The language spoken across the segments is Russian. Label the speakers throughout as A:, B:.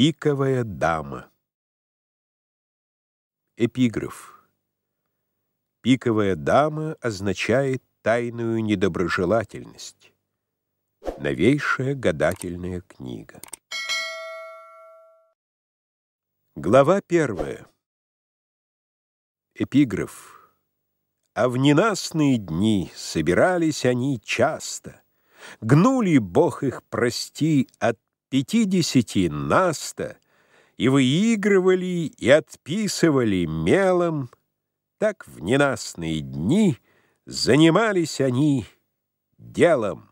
A: Пиковая дама. Эпиграф. Пиковая дама означает тайную недоброжелательность. Новейшая гадательная книга. Глава первая. Эпиграф. А в ненастные дни собирались они часто. Гнули, Бог их прости, от пятидесяти десятин и выигрывали, и отписывали мелом. Так в ненастные дни занимались они делом.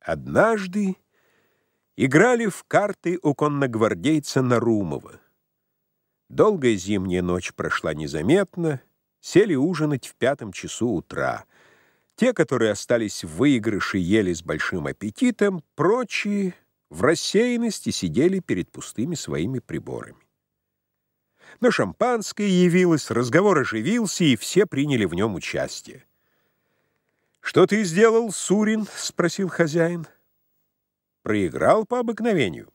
A: Однажды играли в карты у конногвардейца Нарумова. Долгая зимняя ночь прошла незаметно, сели ужинать в пятом часу утра — те, которые остались в выигрыше, ели с большим аппетитом, прочие в рассеянности сидели перед пустыми своими приборами. Но шампанское явилось, разговор оживился, и все приняли в нем участие. «Что ты сделал, Сурин?» — спросил хозяин. «Проиграл по обыкновению.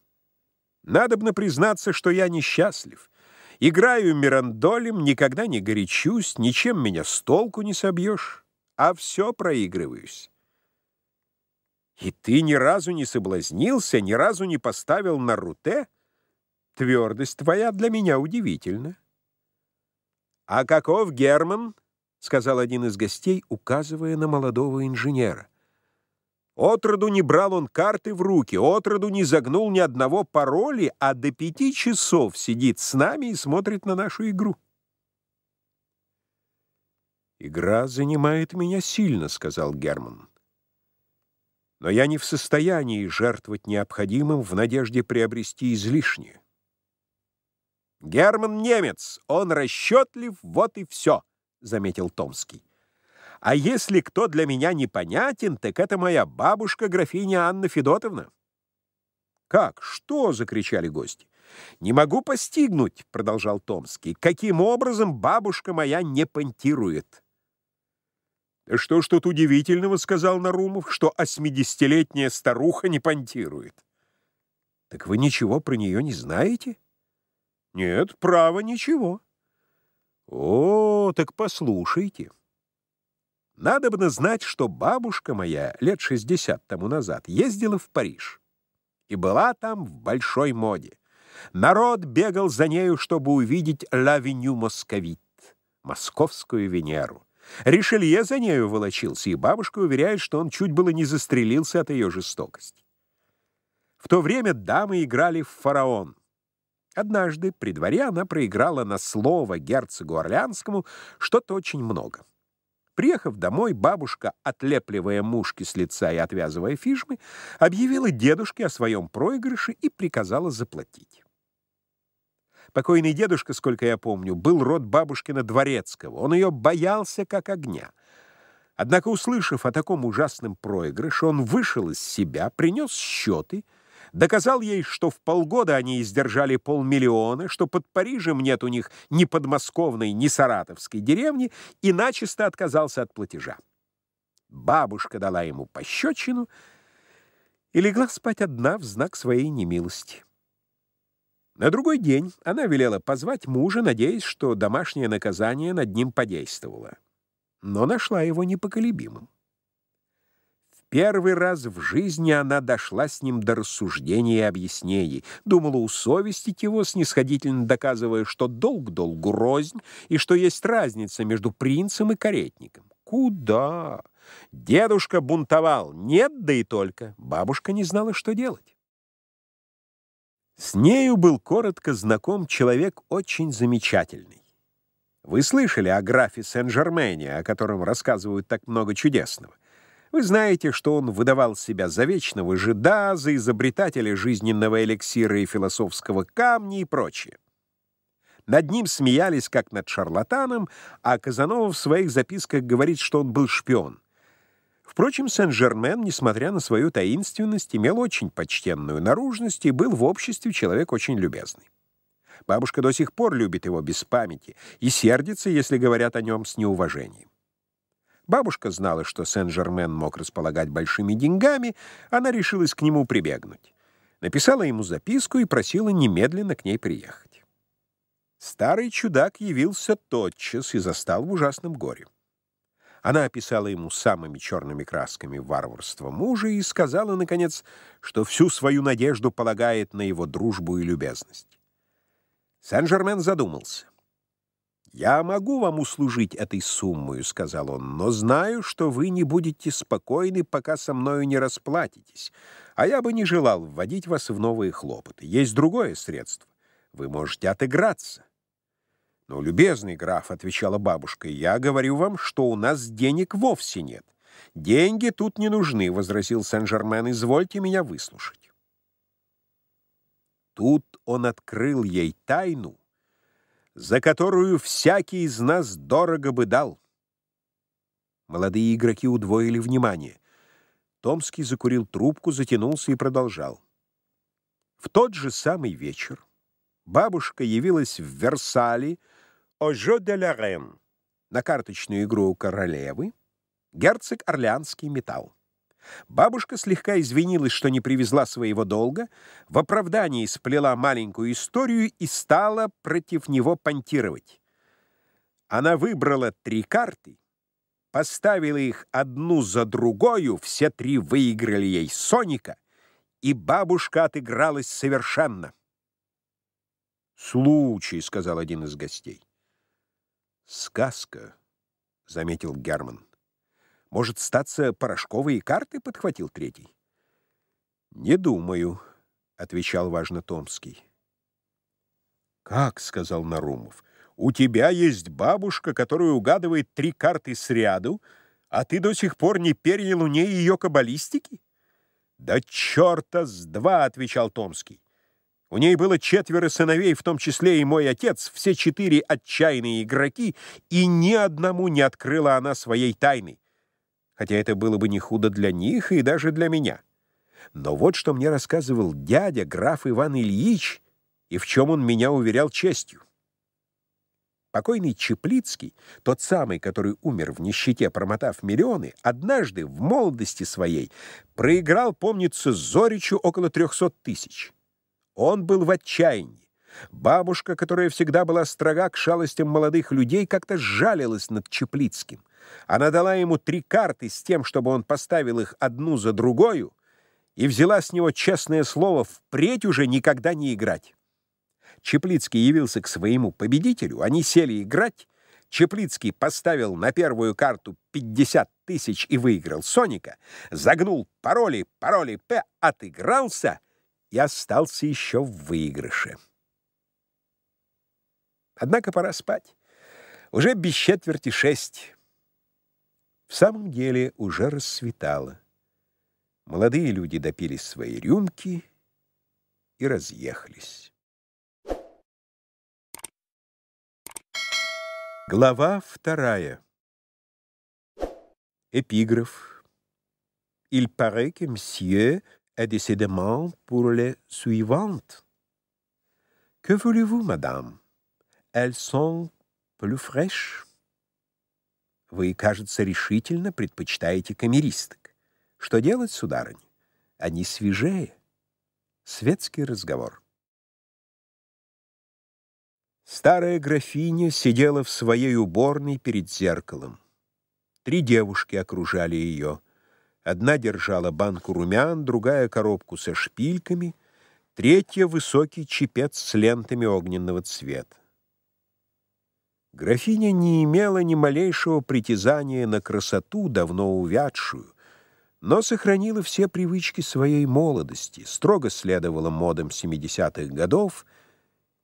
A: Надобно признаться, что я несчастлив. Играю мирандолем, никогда не горячусь, ничем меня с толку не собьешь» а все проигрываюсь. И ты ни разу не соблазнился, ни разу не поставил на руте? Твердость твоя для меня удивительна. А каков Герман? — сказал один из гостей, указывая на молодого инженера. Отроду не брал он карты в руки, отроду не загнул ни одного пароли, а до пяти часов сидит с нами и смотрит на нашу игру. «Игра занимает меня сильно», — сказал Герман. «Но я не в состоянии жертвовать необходимым в надежде приобрести излишнее». «Герман немец, он расчетлив, вот и все», — заметил Томский. «А если кто для меня непонятен, так это моя бабушка, графиня Анна Федотовна». «Как? Что?» — закричали гости. «Не могу постигнуть», — продолжал Томский, — «каким образом бабушка моя не понтирует». «Что ж тут удивительного, — сказал Нарумов, — что осьмидесятилетняя старуха не понтирует?» «Так вы ничего про нее не знаете?» «Нет, право, ничего». «О, так послушайте. Надо бы знать, что бабушка моя лет шестьдесят тому назад ездила в Париж и была там в большой моде. Народ бегал за нею, чтобы увидеть лавиню московит, московскую Венеру. Ришелье за нею волочился, и бабушка уверяет, что он чуть было не застрелился от ее жестокости. В то время дамы играли в «Фараон». Однажды при дворе она проиграла на слово герцогу Орлеанскому что-то очень много. Приехав домой, бабушка, отлепливая мушки с лица и отвязывая фижмы, объявила дедушке о своем проигрыше и приказала заплатить. Покойный дедушка, сколько я помню, был род бабушкина Дворецкого. Он ее боялся как огня. Однако, услышав о таком ужасном проигрыше, он вышел из себя, принес счеты, доказал ей, что в полгода они издержали полмиллиона, что под Парижем нет у них ни подмосковной, ни саратовской деревни, и начисто отказался от платежа. Бабушка дала ему пощечину и легла спать одна в знак своей немилости. На другой день она велела позвать мужа, надеясь, что домашнее наказание над ним подействовало. Но нашла его непоколебимым. В первый раз в жизни она дошла с ним до рассуждений и объяснений, думала усовестить его, снисходительно доказывая, что долг долгу рознь и что есть разница между принцем и каретником. Куда? Дедушка бунтовал. Нет, да и только. Бабушка не знала, что делать. С нею был коротко знаком человек очень замечательный. Вы слышали о графе Сен-Жермене, о котором рассказывают так много чудесного. Вы знаете, что он выдавал себя за вечного жида, за изобретателя жизненного эликсира и философского камня и прочее. Над ним смеялись, как над шарлатаном, а Казанова в своих записках говорит, что он был шпион. Впрочем, Сен-Жермен, несмотря на свою таинственность, имел очень почтенную наружность и был в обществе человек очень любезный. Бабушка до сих пор любит его без памяти и сердится, если говорят о нем с неуважением. Бабушка знала, что Сен-Жермен мог располагать большими деньгами, она решилась к нему прибегнуть. Написала ему записку и просила немедленно к ней приехать. Старый чудак явился тотчас и застал в ужасном горе. Она описала ему самыми черными красками варварство мужа и сказала, наконец, что всю свою надежду полагает на его дружбу и любезность. Сен-Жермен задумался. «Я могу вам услужить этой суммой», — сказал он, «но знаю, что вы не будете спокойны, пока со мною не расплатитесь, а я бы не желал вводить вас в новые хлопоты. Есть другое средство. Вы можете отыграться». «Но, любезный граф», — отвечала бабушка, — «я говорю вам, что у нас денег вовсе нет». «Деньги тут не нужны», — возразил Сен-Жермен, — «извольте меня выслушать». Тут он открыл ей тайну, за которую всякий из нас дорого бы дал. Молодые игроки удвоили внимание. Томский закурил трубку, затянулся и продолжал. В тот же самый вечер бабушка явилась в Версале, «Ожо де ля Рен» на карточную игру королевы, герцог Орлеанский металл. Бабушка слегка извинилась, что не привезла своего долга, в оправдании сплела маленькую историю и стала против него понтировать. Она выбрала три карты, поставила их одну за другую, все три выиграли ей Соника, и бабушка отыгралась совершенно. «Случай», — сказал один из гостей. «Сказка», — заметил Герман. «Может, статься порошковые карты?» — подхватил третий. «Не думаю», — отвечал важно Томский. «Как?» — сказал Нарумов. «У тебя есть бабушка, которая угадывает три карты сряду, а ты до сих пор не перенял у ней ее каббалистики?» «Да черта с два!» — отвечал Томский. У ней было четверо сыновей, в том числе и мой отец, все четыре отчаянные игроки, и ни одному не открыла она своей тайны. Хотя это было бы не худо для них и даже для меня. Но вот что мне рассказывал дядя, граф Иван Ильич, и в чем он меня уверял честью. Покойный Чеплицкий, тот самый, который умер в нищете, промотав миллионы, однажды в молодости своей проиграл, помнится, Зоричу около трехсот тысяч. Он был в отчаянии. Бабушка, которая всегда была строга к шалостям молодых людей, как-то сжалилась над Чеплицким. Она дала ему три карты с тем, чтобы он поставил их одну за другую, и взяла с него честное слово впредь уже никогда не играть. Чеплицкий явился к своему победителю, они сели играть. Чеплицкий поставил на первую карту 50 тысяч и выиграл Соника, загнул пароли, пароли П, отыгрался я остался еще в выигрыше. Однако пора спать. Уже без четверти шесть. В самом деле уже рассветало. Молодые люди допили свои рюмки и разъехались. Глава вторая. Эпиграф. «Il paraît que monsieur et décidément pour les suivantes. Que voulez-vous, madame? Elles sont plus fraîches. Вы, кажется, решительно предпочитаете камеристок. Что делать, сударыня? Они свежее. Светский разговор. Старая графиня сидела в своей уборной перед зеркалом. Три девушки окружали ее — Одна держала банку румян, другая — коробку со шпильками, третья — высокий чепец с лентами огненного цвета. Графиня не имела ни малейшего притязания на красоту, давно увядшую, но сохранила все привычки своей молодости, строго следовала модам 70-х годов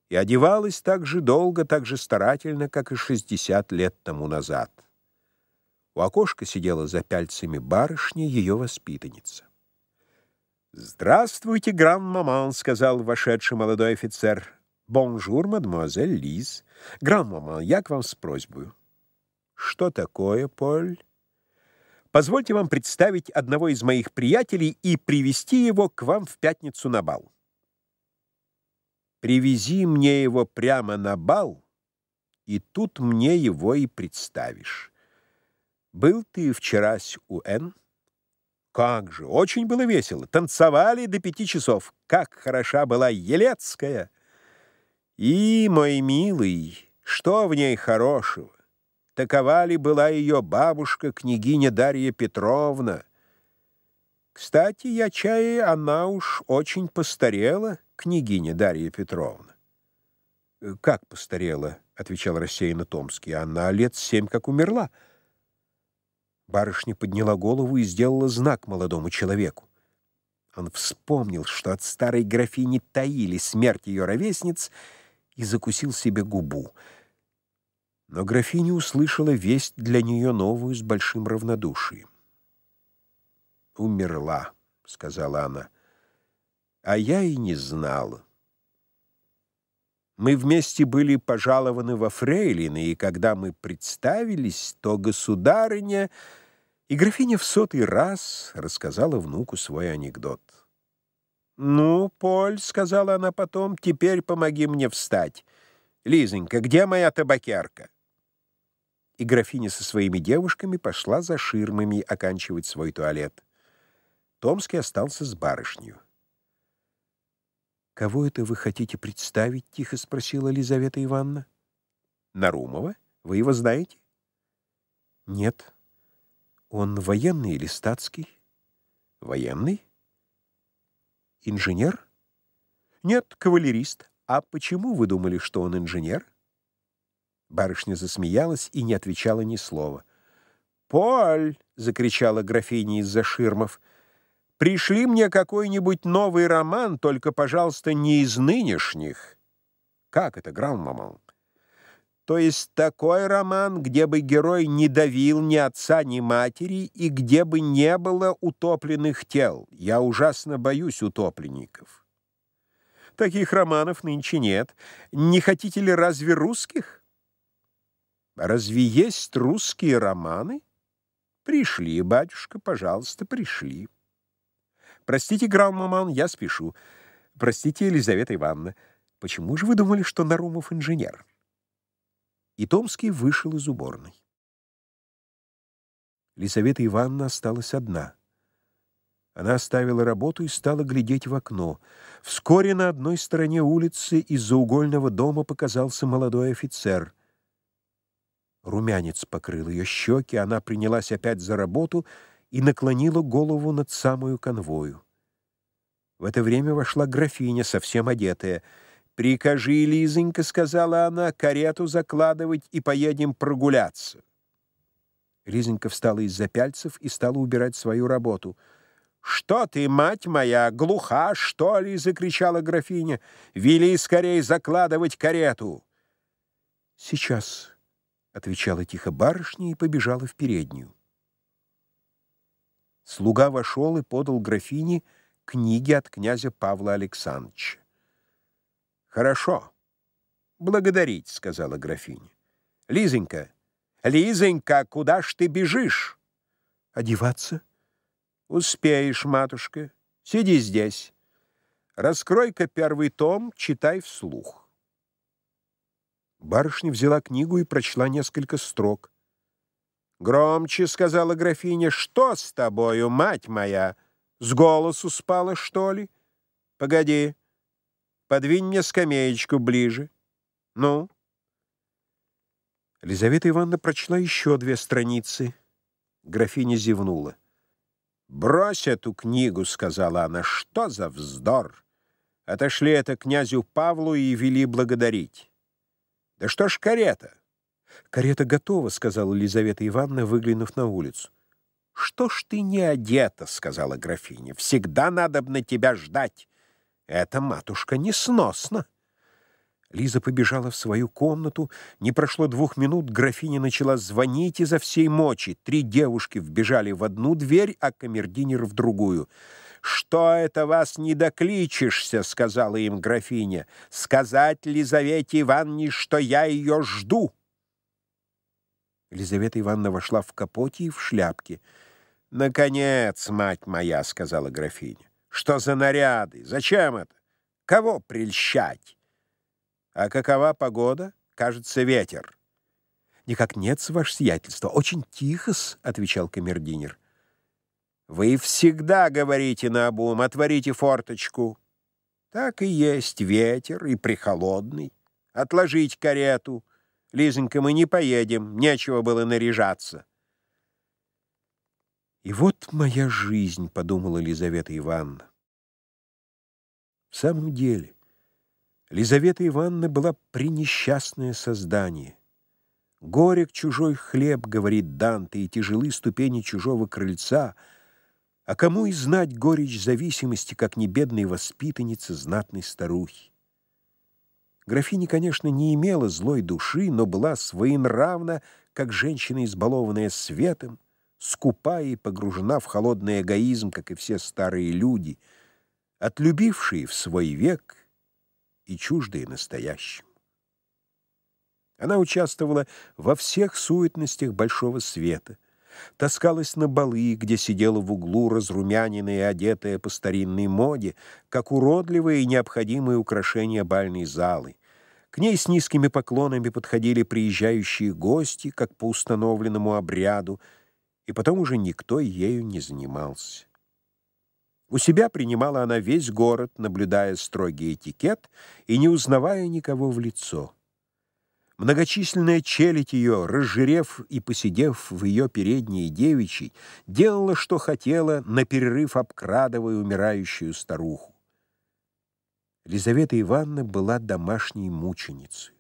A: и одевалась так же долго, так же старательно, как и 60 лет тому назад. У окошка сидела за пяльцами барышня, ее воспитанница. «Здравствуйте, гран-маман», — сказал вошедший молодой офицер. «Бонжур, мадемуазель Лиз. Гран-маман, я к вам с просьбой». «Что такое, Поль?» «Позвольте вам представить одного из моих приятелей и привести его к вам в пятницу на бал». «Привези мне его прямо на бал, и тут мне его и представишь». Был ты вчерась у Н? Как же, очень было весело. Танцевали до пяти часов. Как хороша была Елецкая. И, мой милый, что в ней хорошего? Такова ли была ее бабушка, княгиня Дарья Петровна? Кстати, я чая, она уж очень постарела, княгиня Дарья Петровна. «Как постарела?» — отвечал рассеянно Томский. «Она лет семь как умерла». Барышня подняла голову и сделала знак молодому человеку. Он вспомнил, что от старой графини таили смерть ее ровесниц, и закусил себе губу. Но графиня услышала весть для нее новую с большим равнодушием. «Умерла», — сказала она, — «а я и не знала». Мы вместе были пожалованы во фрейлины, и когда мы представились, то государыня... И графиня в сотый раз рассказала внуку свой анекдот. «Ну, Поль, — сказала она потом, — теперь помоги мне встать. Лизонька, где моя табакерка?» И графиня со своими девушками пошла за ширмами оканчивать свой туалет. Томский остался с барышнью. «Кого это вы хотите представить?» — тихо спросила Лизавета Ивановна. «Нарумова? Вы его знаете?» «Нет», он военный или статский? Военный? Инженер? Нет, кавалерист. А почему вы думали, что он инженер? Барышня засмеялась и не отвечала ни слова. «Поль!» — закричала графиня из-за ширмов. «Пришли мне какой-нибудь новый роман, только, пожалуйста, не из нынешних». «Как это, гран-мамон?» То есть такой роман, где бы герой не давил ни отца, ни матери, и где бы не было утопленных тел. Я ужасно боюсь утопленников. Таких романов нынче нет. Не хотите ли разве русских? Разве есть русские романы? Пришли, батюшка, пожалуйста, пришли. Простите, граммаман, я спешу. Простите, Елизавета Ивановна, почему же вы думали, что Нарумов инженер? и Томский вышел из уборной. Лисавета Ивановна осталась одна. Она оставила работу и стала глядеть в окно. Вскоре на одной стороне улицы из-за угольного дома показался молодой офицер. Румянец покрыл ее щеки, она принялась опять за работу и наклонила голову над самую конвою. В это время вошла графиня, совсем одетая — «Прикажи, Лизонька, — сказала она, — карету закладывать и поедем прогуляться». Лизонька встала из-за пяльцев и стала убирать свою работу. «Что ты, мать моя, глуха, что ли?» — закричала графиня. «Вели скорее закладывать карету!» «Сейчас», — отвечала тихо барышня и побежала в переднюю. Слуга вошел и подал графине книги от князя Павла Александровича. «Хорошо. Благодарить», — сказала графиня. «Лизонька! Лизонька, куда ж ты бежишь?» «Одеваться?» «Успеешь, матушка. Сиди здесь. Раскрой-ка первый том, читай вслух». Барышня взяла книгу и прочла несколько строк. «Громче», — сказала графиня, — «что с тобою, мать моя? С голосу спала, что ли? Погоди». Подвинь мне скамеечку ближе. Ну?» Лизавета Ивановна прочла еще две страницы. Графиня зевнула. «Брось эту книгу», — сказала она, — «что за вздор! Отошли это князю Павлу и вели благодарить». «Да что ж карета?» «Карета готова», — сказала Лизавета Ивановна, выглянув на улицу. «Что ж ты не одета?» — сказала графиня. «Всегда надо на тебя ждать. Эта матушка, несносна. Лиза побежала в свою комнату. Не прошло двух минут, графиня начала звонить изо всей мочи. Три девушки вбежали в одну дверь, а камердинер в другую. «Что это вас не докличешься?» — сказала им графиня. «Сказать Лизавете Ивановне, что я ее жду!» Лизавета Ивановна вошла в капоте и в шляпке. «Наконец, мать моя!» — сказала графиня. Что за наряды? Зачем это? Кого прельщать? А какова погода? Кажется, ветер. Никак нет, ваше сиятельство. Очень тихо-с, отвечал камердинер. Вы всегда говорите на обум, отворите форточку. Так и есть ветер, и прихолодный. Отложить карету. Лизонька, мы не поедем, нечего было наряжаться. «И вот моя жизнь», — подумала Лизавета Ивановна. В самом деле, Лизавета Ивановна была пренесчастное создание. «Горек чужой хлеб», — говорит Данте, — «и тяжелы ступени чужого крыльца», а кому и знать горечь зависимости, как не бедной воспитанницы знатной старухи? Графиня, конечно, не имела злой души, но была своенравна, как женщина, избалованная светом, скупая и погружена в холодный эгоизм, как и все старые люди, отлюбившие в свой век и чуждые настоящему. Она участвовала во всех суетностях большого света, таскалась на балы, где сидела в углу разрумяненная и одетая по старинной моде, как уродливые и необходимые украшения бальной залы. К ней с низкими поклонами подходили приезжающие гости, как по установленному обряду — и потом уже никто ею не занимался. У себя принимала она весь город, наблюдая строгий этикет и не узнавая никого в лицо. Многочисленная челядь ее, разжирев и посидев в ее передней девичьей, делала, что хотела, на перерыв обкрадывая умирающую старуху. Лизавета Ивановна была домашней мученицей.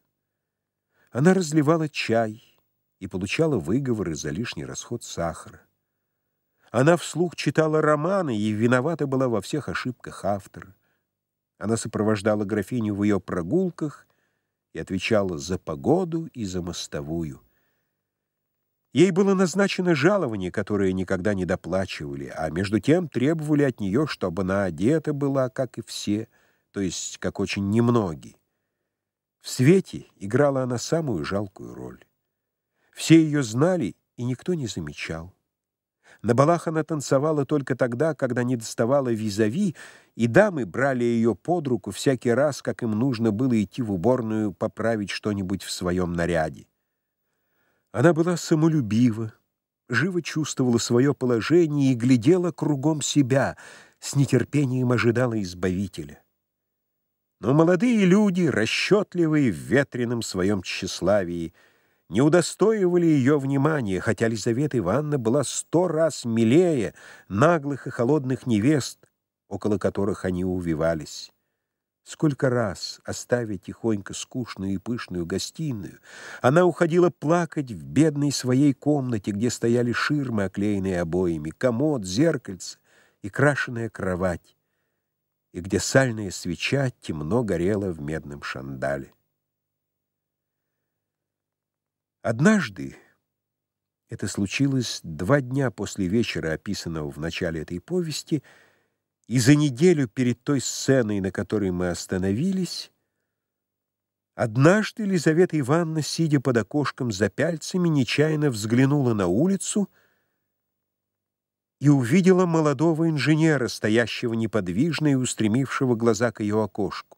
A: Она разливала чай, и получала выговоры за лишний расход сахара. Она вслух читала романы и виновата была во всех ошибках автора. Она сопровождала графиню в ее прогулках и отвечала за погоду и за мостовую. Ей было назначено жалование, которое никогда не доплачивали, а между тем требовали от нее, чтобы она одета была, как и все, то есть как очень немногие. В свете играла она самую жалкую роль. Все ее знали, и никто не замечал. На балах она танцевала только тогда, когда не доставала визави, и дамы брали ее под руку всякий раз, как им нужно было идти в уборную поправить что-нибудь в своем наряде. Она была самолюбива, живо чувствовала свое положение и глядела кругом себя, с нетерпением ожидала избавителя. Но молодые люди, расчетливые в ветреном своем тщеславии, — не удостоивали ее внимания, хотя Лизавета Ивановна была сто раз милее наглых и холодных невест, около которых они увивались. Сколько раз, оставя тихонько скучную и пышную гостиную, она уходила плакать в бедной своей комнате, где стояли ширмы, оклеенные обоями, комод, зеркальце и крашеная кровать, и где сальная свеча темно горела в медном шандале. Однажды, это случилось два дня после вечера, описанного в начале этой повести, и за неделю перед той сценой, на которой мы остановились, однажды Елизавета Ивановна, сидя под окошком за пяльцами, нечаянно взглянула на улицу и увидела молодого инженера, стоящего неподвижно и устремившего глаза к ее окошку.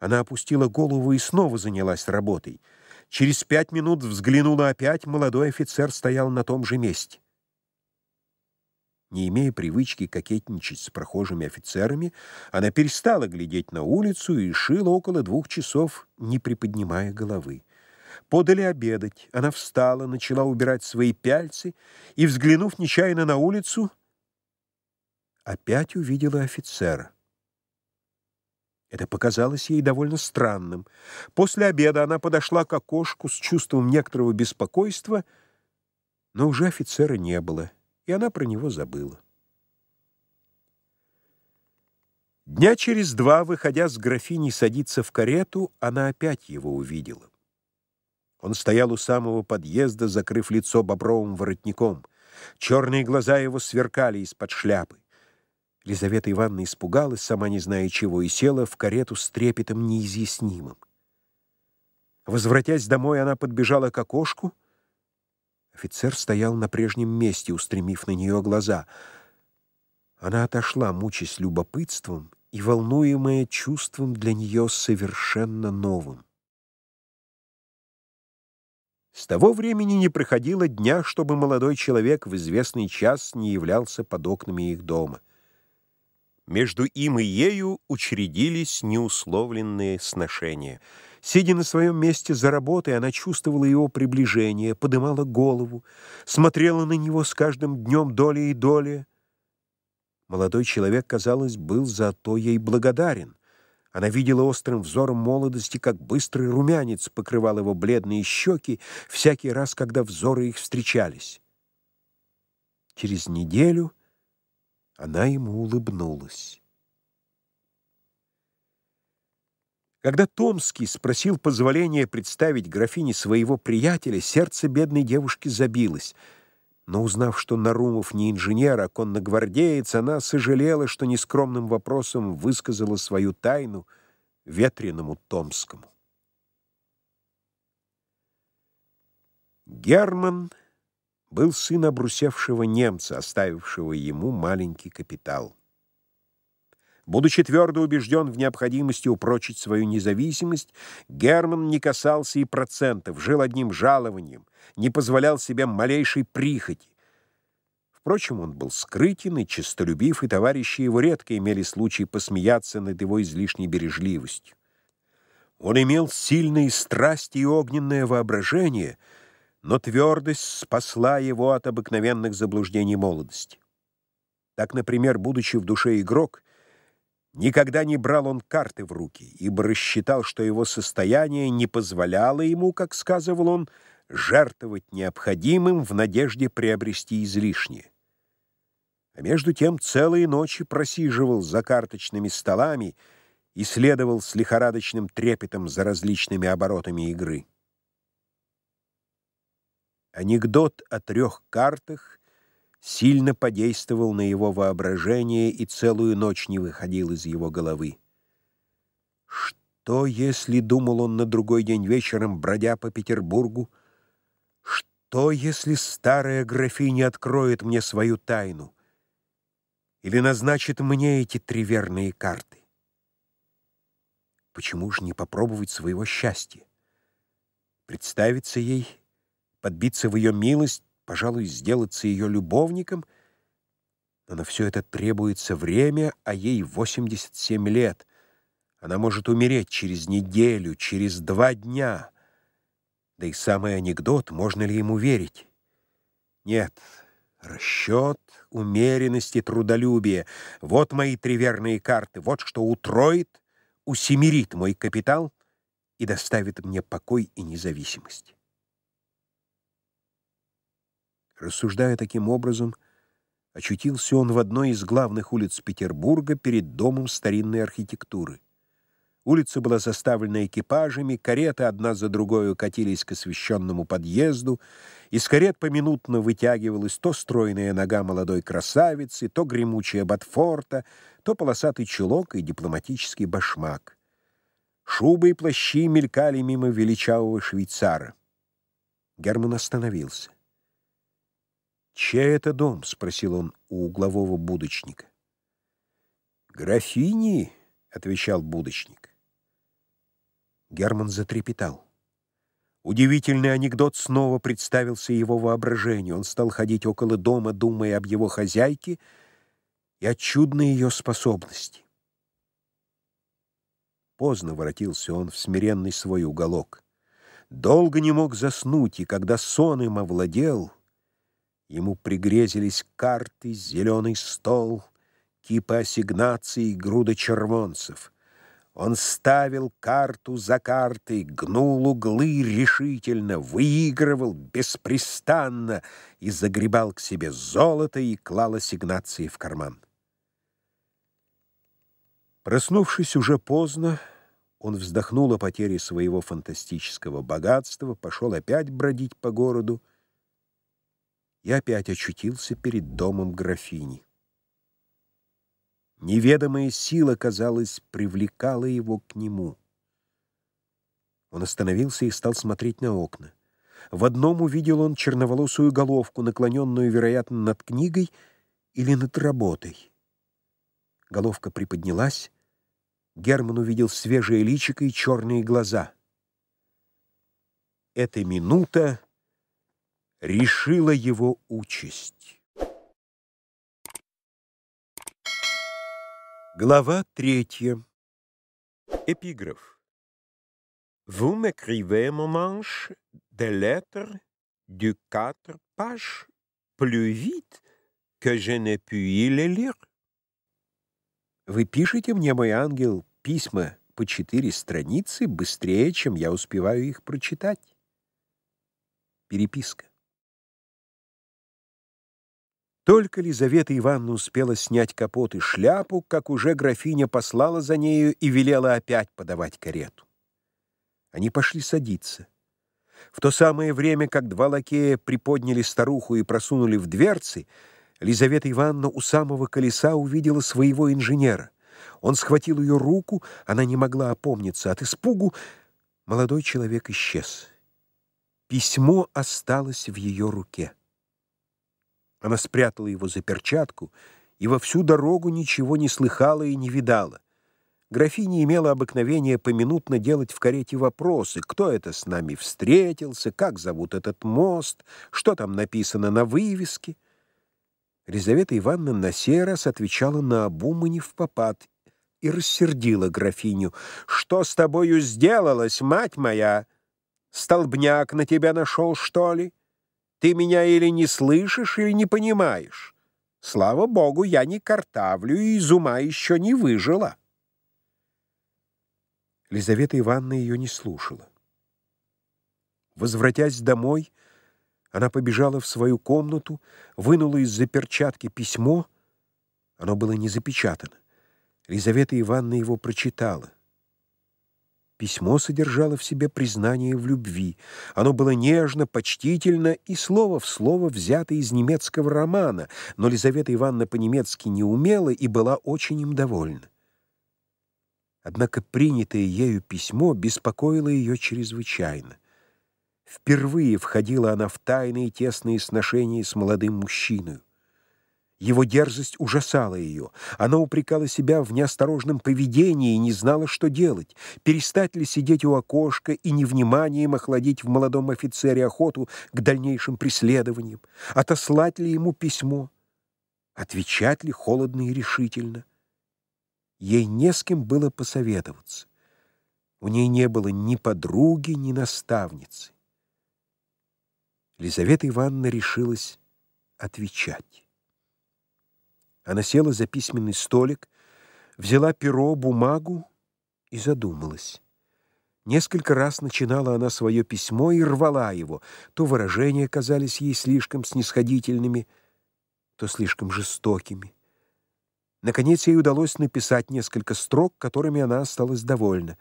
A: Она опустила голову и снова занялась работой — Через пять минут взглянула опять, молодой офицер стоял на том же месте. Не имея привычки кокетничать с прохожими офицерами, она перестала глядеть на улицу и шила около двух часов, не приподнимая головы. Подали обедать, она встала, начала убирать свои пяльцы и, взглянув нечаянно на улицу, опять увидела офицера. Это показалось ей довольно странным. После обеда она подошла к окошку с чувством некоторого беспокойства, но уже офицера не было, и она про него забыла. Дня через два, выходя с графиней садиться в карету, она опять его увидела. Он стоял у самого подъезда, закрыв лицо бобровым воротником. Черные глаза его сверкали из-под шляпы. Лизавета Ивановна испугалась, сама не зная чего, и села в карету с трепетом неизъяснимым. Возвратясь домой, она подбежала к окошку. Офицер стоял на прежнем месте, устремив на нее глаза. Она отошла, мучаясь любопытством и волнуемая чувством для нее совершенно новым. С того времени не проходило дня, чтобы молодой человек в известный час не являлся под окнами их дома. Между им и ею учредились неусловленные сношения. Сидя на своем месте за работой, она чувствовала его приближение, подымала голову, смотрела на него с каждым днем долей и долей. Молодой человек, казалось, был зато ей благодарен. Она видела острым взором молодости, как быстрый румянец покрывал его бледные щеки всякий раз, когда взоры их встречались. Через неделю она ему улыбнулась. Когда Томский спросил позволения представить графине своего приятеля, сердце бедной девушки забилось. Но узнав, что Нарумов не инженер, а конногвардеец, она сожалела, что нескромным вопросом высказала свою тайну ветреному Томскому. Герман был сын обрусевшего немца, оставившего ему маленький капитал. Будучи твердо убежден в необходимости упрочить свою независимость, Герман не касался и процентов, жил одним жалованием, не позволял себе малейшей прихоти. Впрочем, он был скрытен и честолюбив, и товарищи его редко имели случай посмеяться над его излишней бережливостью. Он имел сильные страсти и огненное воображение — но твердость спасла его от обыкновенных заблуждений молодости. Так, например, будучи в душе игрок, никогда не брал он карты в руки, ибо рассчитал, что его состояние не позволяло ему, как сказывал он, жертвовать необходимым в надежде приобрести излишнее. А между тем целые ночи просиживал за карточными столами и следовал с лихорадочным трепетом за различными оборотами игры. Анекдот о трех картах сильно подействовал на его воображение и целую ночь не выходил из его головы. Что, если, думал он на другой день вечером, бродя по Петербургу, что, если старая графиня откроет мне свою тайну или назначит мне эти три верные карты? Почему же не попробовать своего счастья? Представиться ей — подбиться в ее милость, пожалуй, сделаться ее любовником, но на все это требуется время, а ей 87 лет. Она может умереть через неделю, через два дня. Да и самый анекдот, можно ли ему верить? Нет, расчет, умеренность и трудолюбие — вот мои три верные карты, вот что утроит, усемерит мой капитал и доставит мне покой и независимость. Рассуждая таким образом, очутился он в одной из главных улиц Петербурга перед домом старинной архитектуры. Улица была заставлена экипажами, кареты одна за другой укатились к освещенному подъезду, из карет поминутно вытягивалась то стройная нога молодой красавицы, то гремучая ботфорта, то полосатый чулок и дипломатический башмак. Шубы и плащи мелькали мимо величавого швейцара. Герман остановился. «Чей это дом?» — спросил он у углового будочника. «Графини», — отвечал будочник. Герман затрепетал. Удивительный анекдот снова представился его воображению. Он стал ходить около дома, думая об его хозяйке и о чудной ее способности. Поздно воротился он в смиренный свой уголок. Долго не мог заснуть, и когда сон им овладел — Ему пригрезились карты, зеленый стол, кипы ассигнаций и груда червонцев. Он ставил карту за картой, гнул углы решительно, выигрывал беспрестанно и загребал к себе золото и клал ассигнации в карман. Проснувшись уже поздно, он вздохнул о потере своего фантастического богатства, пошел опять бродить по городу, я опять очутился перед домом графини. Неведомая сила, казалось, привлекала его к нему. Он остановился и стал смотреть на окна. В одном увидел он черноволосую головку, наклоненную, вероятно, над книгой или над работой. Головка приподнялась. Герман увидел свежее личико и черные глаза. Эта минута решила его участь. Глава третья. Эпиграф. Vous m'écrivez, mon manche, des lettres du quatre pages plus vite que je ne puis les lire. Вы пишете мне, мой ангел, письма по четыре страницы быстрее, чем я успеваю их прочитать. Переписка. Только Лизавета Ивановна успела снять капот и шляпу, как уже графиня послала за нею и велела опять подавать карету. Они пошли садиться. В то самое время, как два лакея приподняли старуху и просунули в дверцы, Лизавета Ивановна у самого колеса увидела своего инженера. Он схватил ее руку, она не могла опомниться от испугу. Молодой человек исчез. Письмо осталось в ее руке. Она спрятала его за перчатку и во всю дорогу ничего не слыхала и не видала. Графиня имела обыкновение поминутно делать в карете вопросы, кто это с нами встретился, как зовут этот мост, что там написано на вывеске. Елизавета Ивановна на сей раз отвечала на обум не в попад, и рассердила графиню. «Что с тобою сделалось, мать моя? Столбняк на тебя нашел, что ли?» Ты меня или не слышишь, или не понимаешь. Слава богу, я не картавлю и из ума еще не выжила. Лизавета Ивановна ее не слушала. Возвратясь домой, она побежала в свою комнату, вынула из-за перчатки письмо. Оно было не запечатано. Лизавета Ивановна его прочитала. Письмо содержало в себе признание в любви. Оно было нежно, почтительно и слово в слово взято из немецкого романа, но Лизавета Ивановна по-немецки не умела и была очень им довольна. Однако принятое ею письмо беспокоило ее чрезвычайно. Впервые входила она в тайные тесные сношения с молодым мужчиной. Его дерзость ужасала ее. Она упрекала себя в неосторожном поведении и не знала, что делать. Перестать ли сидеть у окошка и невниманием охладить в молодом офицере охоту к дальнейшим преследованиям? Отослать ли ему письмо? Отвечать ли холодно и решительно? Ей не с кем было посоветоваться. У ней не было ни подруги, ни наставницы. Лизавета Ивановна решилась отвечать. Она села за письменный столик, взяла перо, бумагу и задумалась. Несколько раз начинала она свое письмо и рвала его. То выражения казались ей слишком снисходительными, то слишком жестокими. Наконец ей удалось написать несколько строк, которыми она осталась довольна.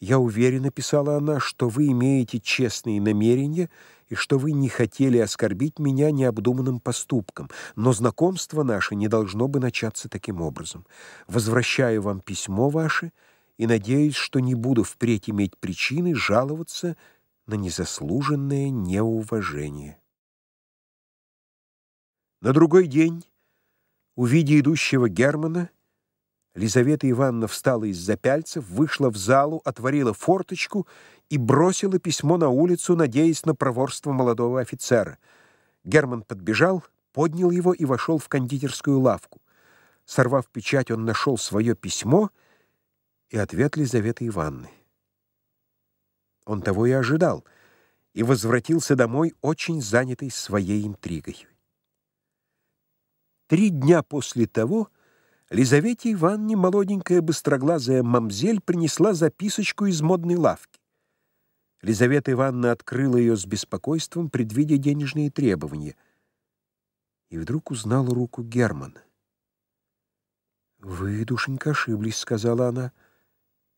A: «Я уверена», — писала она, — «что вы имеете честные намерения и что вы не хотели оскорбить меня необдуманным поступком, но знакомство наше не должно бы начаться таким образом. Возвращаю вам письмо ваше и надеюсь, что не буду впредь иметь причины жаловаться на незаслуженное неуважение. На другой день, увидя идущего Германа, Лизавета Ивановна встала из-за пяльцев, вышла в залу, отворила форточку и бросила письмо на улицу, надеясь на проворство молодого офицера. Герман подбежал, поднял его и вошел в кондитерскую лавку. Сорвав печать, он нашел свое письмо и ответ Лизаветы Ивановны. Он того и ожидал, и возвратился домой, очень занятый своей интригой. Три дня после того Лизавете Ивановне молоденькая быстроглазая мамзель принесла записочку из модной лавки. Лизавета Ивановна открыла ее с беспокойством, предвидя денежные требования, и вдруг узнала руку Германа. «Вы, душенька, ошиблись», — сказала она.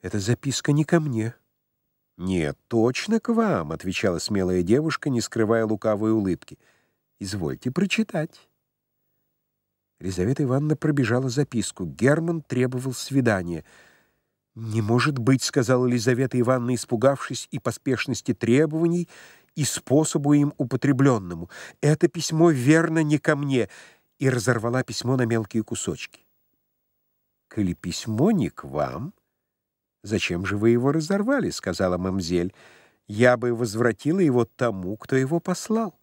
A: «Эта записка не ко мне». «Нет, точно к вам», — отвечала смелая девушка, не скрывая лукавой улыбки. «Извольте прочитать». Елизавета Ивановна пробежала записку. Герман требовал свидания. «Не может быть», — сказала Елизавета Ивановна, испугавшись и поспешности требований, и способу им употребленному. «Это письмо верно не ко мне», — и разорвала письмо на мелкие кусочки. «Коли письмо не к вам, зачем же вы его разорвали?» — сказала мамзель. «Я бы возвратила его тому, кто его послал».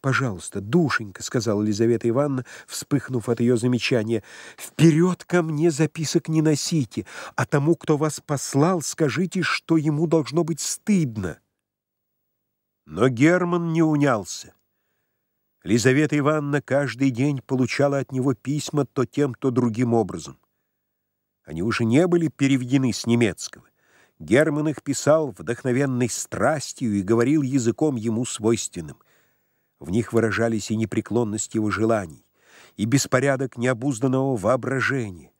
A: «Пожалуйста, душенька», — сказала Лизавета Ивановна, вспыхнув от ее замечания, «вперед ко мне записок не носите, а тому, кто вас послал, скажите, что ему должно быть стыдно». Но Герман не унялся. Лизавета Ивановна каждый день получала от него письма то тем, то другим образом. Они уже не были переведены с немецкого. Герман их писал вдохновенной страстью и говорил языком ему свойственным. В них выражались и непреклонность его желаний, и беспорядок необузданного воображения.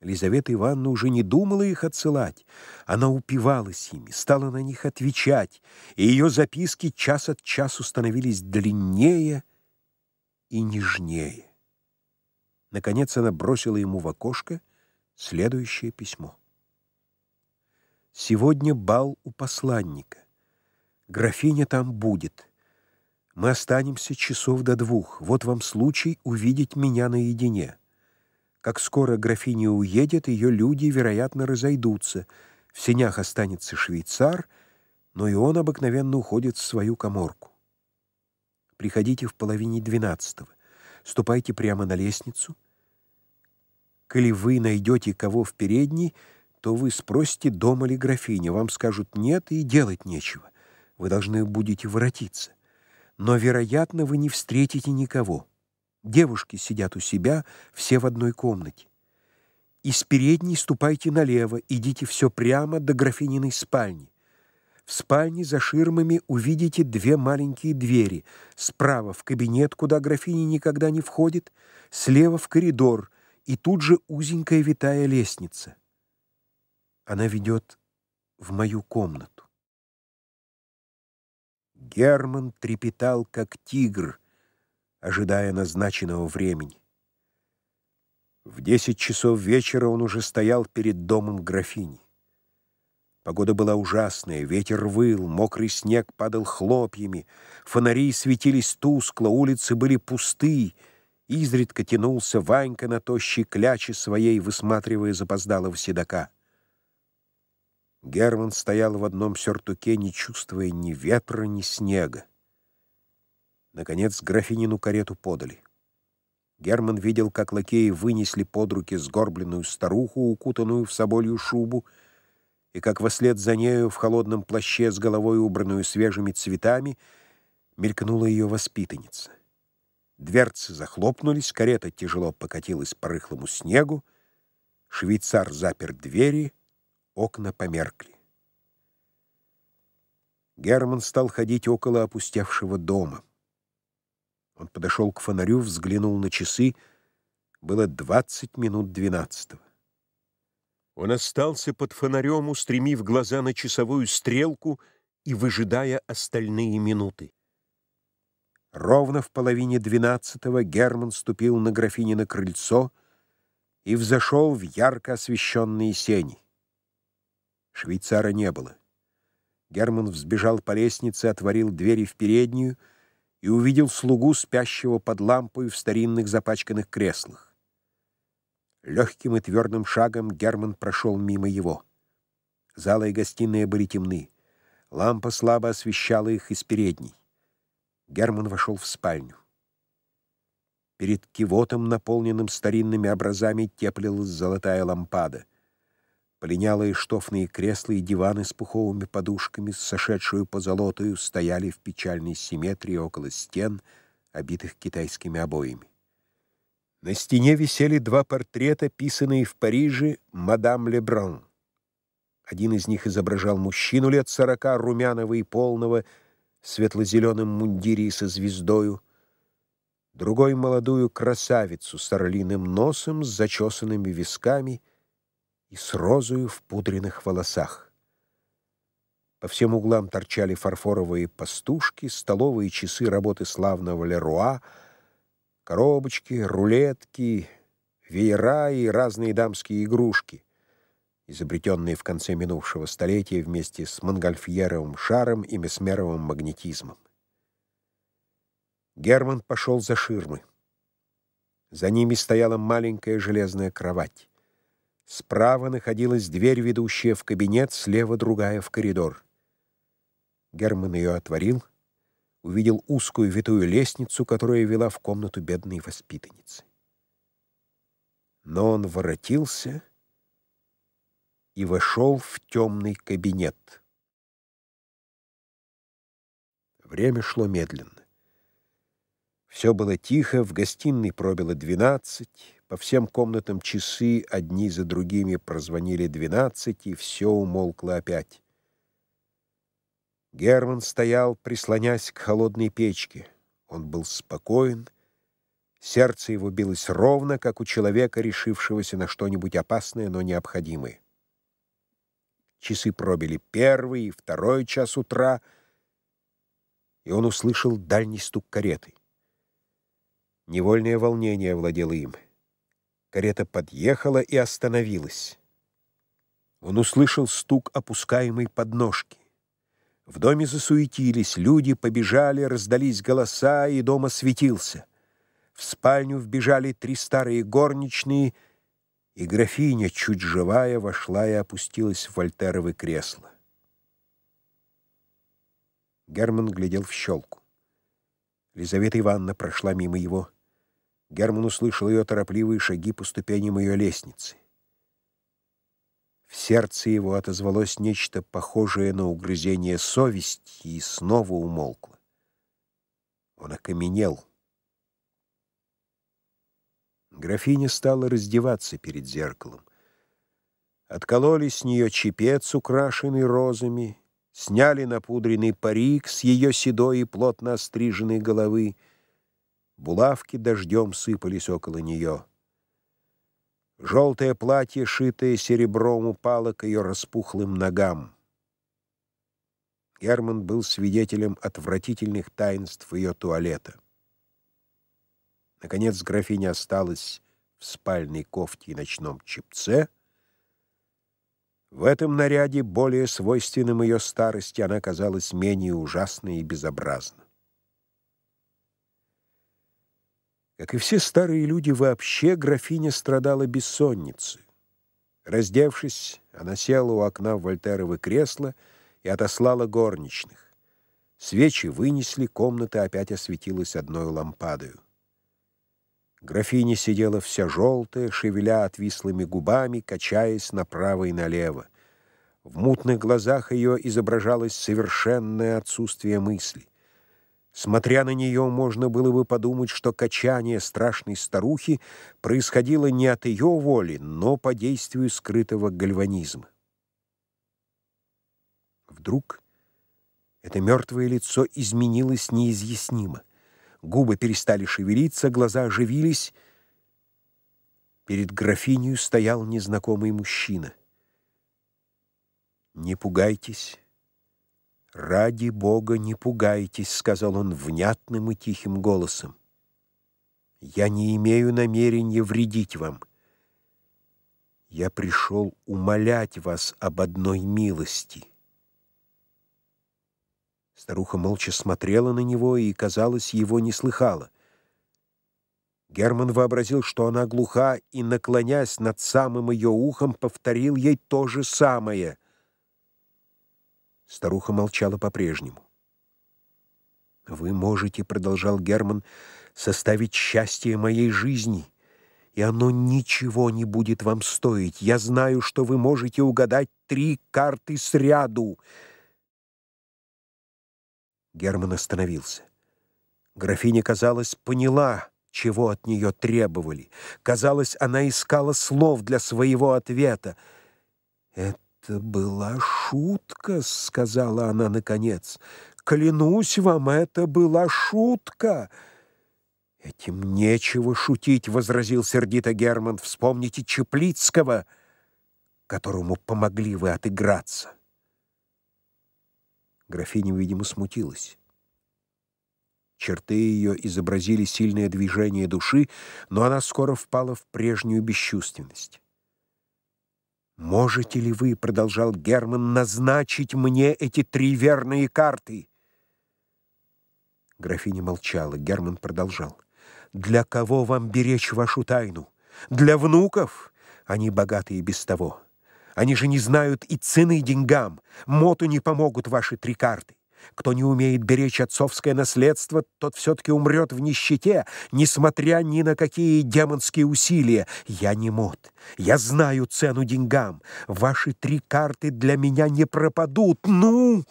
A: Лизавета Ивановна уже не думала их отсылать. Она упивалась ими, стала на них отвечать, и ее записки час от часу становились длиннее и нежнее. Наконец она бросила ему в окошко следующее письмо. «Сегодня бал у посланника. Графиня там будет. Мы останемся часов до двух. Вот вам случай увидеть меня наедине. Как скоро графиня уедет, ее люди, вероятно, разойдутся. В сенях останется швейцар, но и он обыкновенно уходит в свою коморку. Приходите в половине двенадцатого. Ступайте прямо на лестницу. Коли вы найдете кого в передней, то вы спросите, дома ли графиня. Вам скажут «нет» и делать нечего. Вы должны будете воротиться но, вероятно, вы не встретите никого. Девушки сидят у себя, все в одной комнате. Из передней ступайте налево, идите все прямо до графининой спальни. В спальне за ширмами увидите две маленькие двери. Справа в кабинет, куда графиня никогда не входит, слева в коридор, и тут же узенькая витая лестница. Она ведет в мою комнату. Герман трепетал, как тигр, ожидая назначенного времени. В десять часов вечера он уже стоял перед домом графини. Погода была ужасная, ветер выл, мокрый снег падал хлопьями, фонари светились тускло, улицы были пусты. Изредка тянулся Ванька на тощей кляче своей, высматривая запоздалого седока. Герман стоял в одном сюртуке, не чувствуя ни ветра, ни снега. Наконец графинину карету подали. Герман видел, как лакеи вынесли под руки сгорбленную старуху, укутанную в соболью шубу, и как вслед за нею в холодном плаще с головой, убранную свежими цветами, мелькнула ее воспитанница. Дверцы захлопнулись, карета тяжело покатилась по рыхлому снегу, швейцар запер двери — окна померкли. Герман стал ходить около опустевшего дома. Он подошел к фонарю, взглянул на часы. Было 20 минут двенадцатого. Он остался под фонарем, устремив глаза на часовую стрелку и выжидая остальные минуты. Ровно в половине двенадцатого Герман ступил на графинино крыльцо и взошел в ярко освещенные сени. Швейцара не было. Герман взбежал по лестнице, отворил двери в переднюю и увидел слугу, спящего под лампой в старинных запачканных креслах. Легким и твердым шагом Герман прошел мимо его. Зала и гостиная были темны. Лампа слабо освещала их из передней. Герман вошел в спальню. Перед кивотом, наполненным старинными образами, теплилась золотая лампада — Полинялые штофные кресла и диваны с пуховыми подушками, сошедшую по золотую, стояли в печальной симметрии около стен, обитых китайскими обоями. На стене висели два портрета, писанные в Париже мадам Леброн. Один из них изображал мужчину лет сорока, румяного и полного, в светло-зеленом мундире и со звездою, другой — молодую красавицу с орлиным носом, с зачесанными висками — и с розою в пудренных волосах. По всем углам торчали фарфоровые пастушки, столовые часы работы славного Леруа, коробочки, рулетки, веера и разные дамские игрушки, изобретенные в конце минувшего столетия вместе с Монгольфьеровым шаром и Месмеровым магнетизмом. Герман пошел за ширмы. За ними стояла маленькая железная кровать. Справа находилась дверь, ведущая в кабинет, слева другая — в коридор. Герман ее отворил, увидел узкую витую лестницу, которая вела в комнату бедной воспитанницы. Но он воротился и вошел в темный кабинет. Время шло медленно. Все было тихо, в гостиной пробило двенадцать, по всем комнатам часы одни за другими прозвонили двенадцать, и все умолкло опять. Герман стоял, прислонясь к холодной печке. Он был спокоен, сердце его билось ровно, как у человека, решившегося на что-нибудь опасное, но необходимое. Часы пробили первый и второй час утра, и он услышал дальний стук кареты. Невольное волнение овладело им — Карета подъехала и остановилась. Он услышал стук опускаемой подножки. В доме засуетились, люди побежали, раздались голоса, и дом осветился. В спальню вбежали три старые горничные, и графиня, чуть живая, вошла и опустилась в вольтеровы кресло. Герман глядел в щелку. Лизавета Ивановна прошла мимо его. Герман услышал ее торопливые шаги по ступеням ее лестницы. В сердце его отозвалось нечто похожее на угрызение совести и снова умолкло. Он окаменел. Графиня стала раздеваться перед зеркалом. Откололи с нее чепец, украшенный розами, сняли напудренный парик с ее седой и плотно остриженной головы, Булавки дождем сыпались около нее. Желтое платье, шитое серебром, упало к ее распухлым ногам. Герман был свидетелем отвратительных таинств ее туалета. Наконец графиня осталась в спальной кофте и ночном чепце. В этом наряде, более свойственном ее старости, она казалась менее ужасной и безобразной. Как и все старые люди вообще, графиня страдала бессонницей. Раздевшись, она села у окна в вольтерово кресло и отослала горничных. Свечи вынесли, комната опять осветилась одной лампадою. Графиня сидела вся желтая, шевеля отвислыми губами, качаясь направо и налево. В мутных глазах ее изображалось совершенное отсутствие мысли. Смотря на нее, можно было бы подумать, что качание страшной старухи происходило не от ее воли, но по действию скрытого гальванизма. Вдруг это мертвое лицо изменилось неизъяснимо. Губы перестали шевелиться, глаза оживились. Перед графинью стоял незнакомый мужчина. «Не пугайтесь». «Ради Бога не пугайтесь», — сказал он внятным и тихим голосом. «Я не имею намерения вредить вам. Я пришел умолять вас об одной милости». Старуха молча смотрела на него и, казалось, его не слыхала. Герман вообразил, что она глуха, и, наклонясь над самым ее ухом, повторил ей то же самое — Старуха молчала по-прежнему. «Вы можете, — продолжал Герман, — составить счастье моей жизни, и оно ничего не будет вам стоить. Я знаю, что вы можете угадать три карты сряду». Герман остановился. Графиня, казалось, поняла, чего от нее требовали. Казалось, она искала слов для своего ответа. «Это «Это была шутка», — сказала она наконец. «Клянусь вам, это была шутка». «Этим нечего шутить», — возразил сердито Герман. «Вспомните Чеплицкого, которому помогли вы отыграться». Графиня, видимо, смутилась. Черты ее изобразили сильное движение души, но она скоро впала в прежнюю бесчувственность. «Можете ли вы, — продолжал Герман, — назначить мне эти три верные карты?» Графиня молчала. Герман продолжал. «Для кого вам беречь вашу тайну? Для внуков? Они богатые без того. Они же не знают и цены деньгам. Моту не помогут ваши три карты. Кто не умеет беречь отцовское наследство, тот все-таки умрет в нищете, несмотря ни на какие демонские усилия. Я не мод. Я знаю цену деньгам. Ваши три карты для меня не пропадут. Ну!»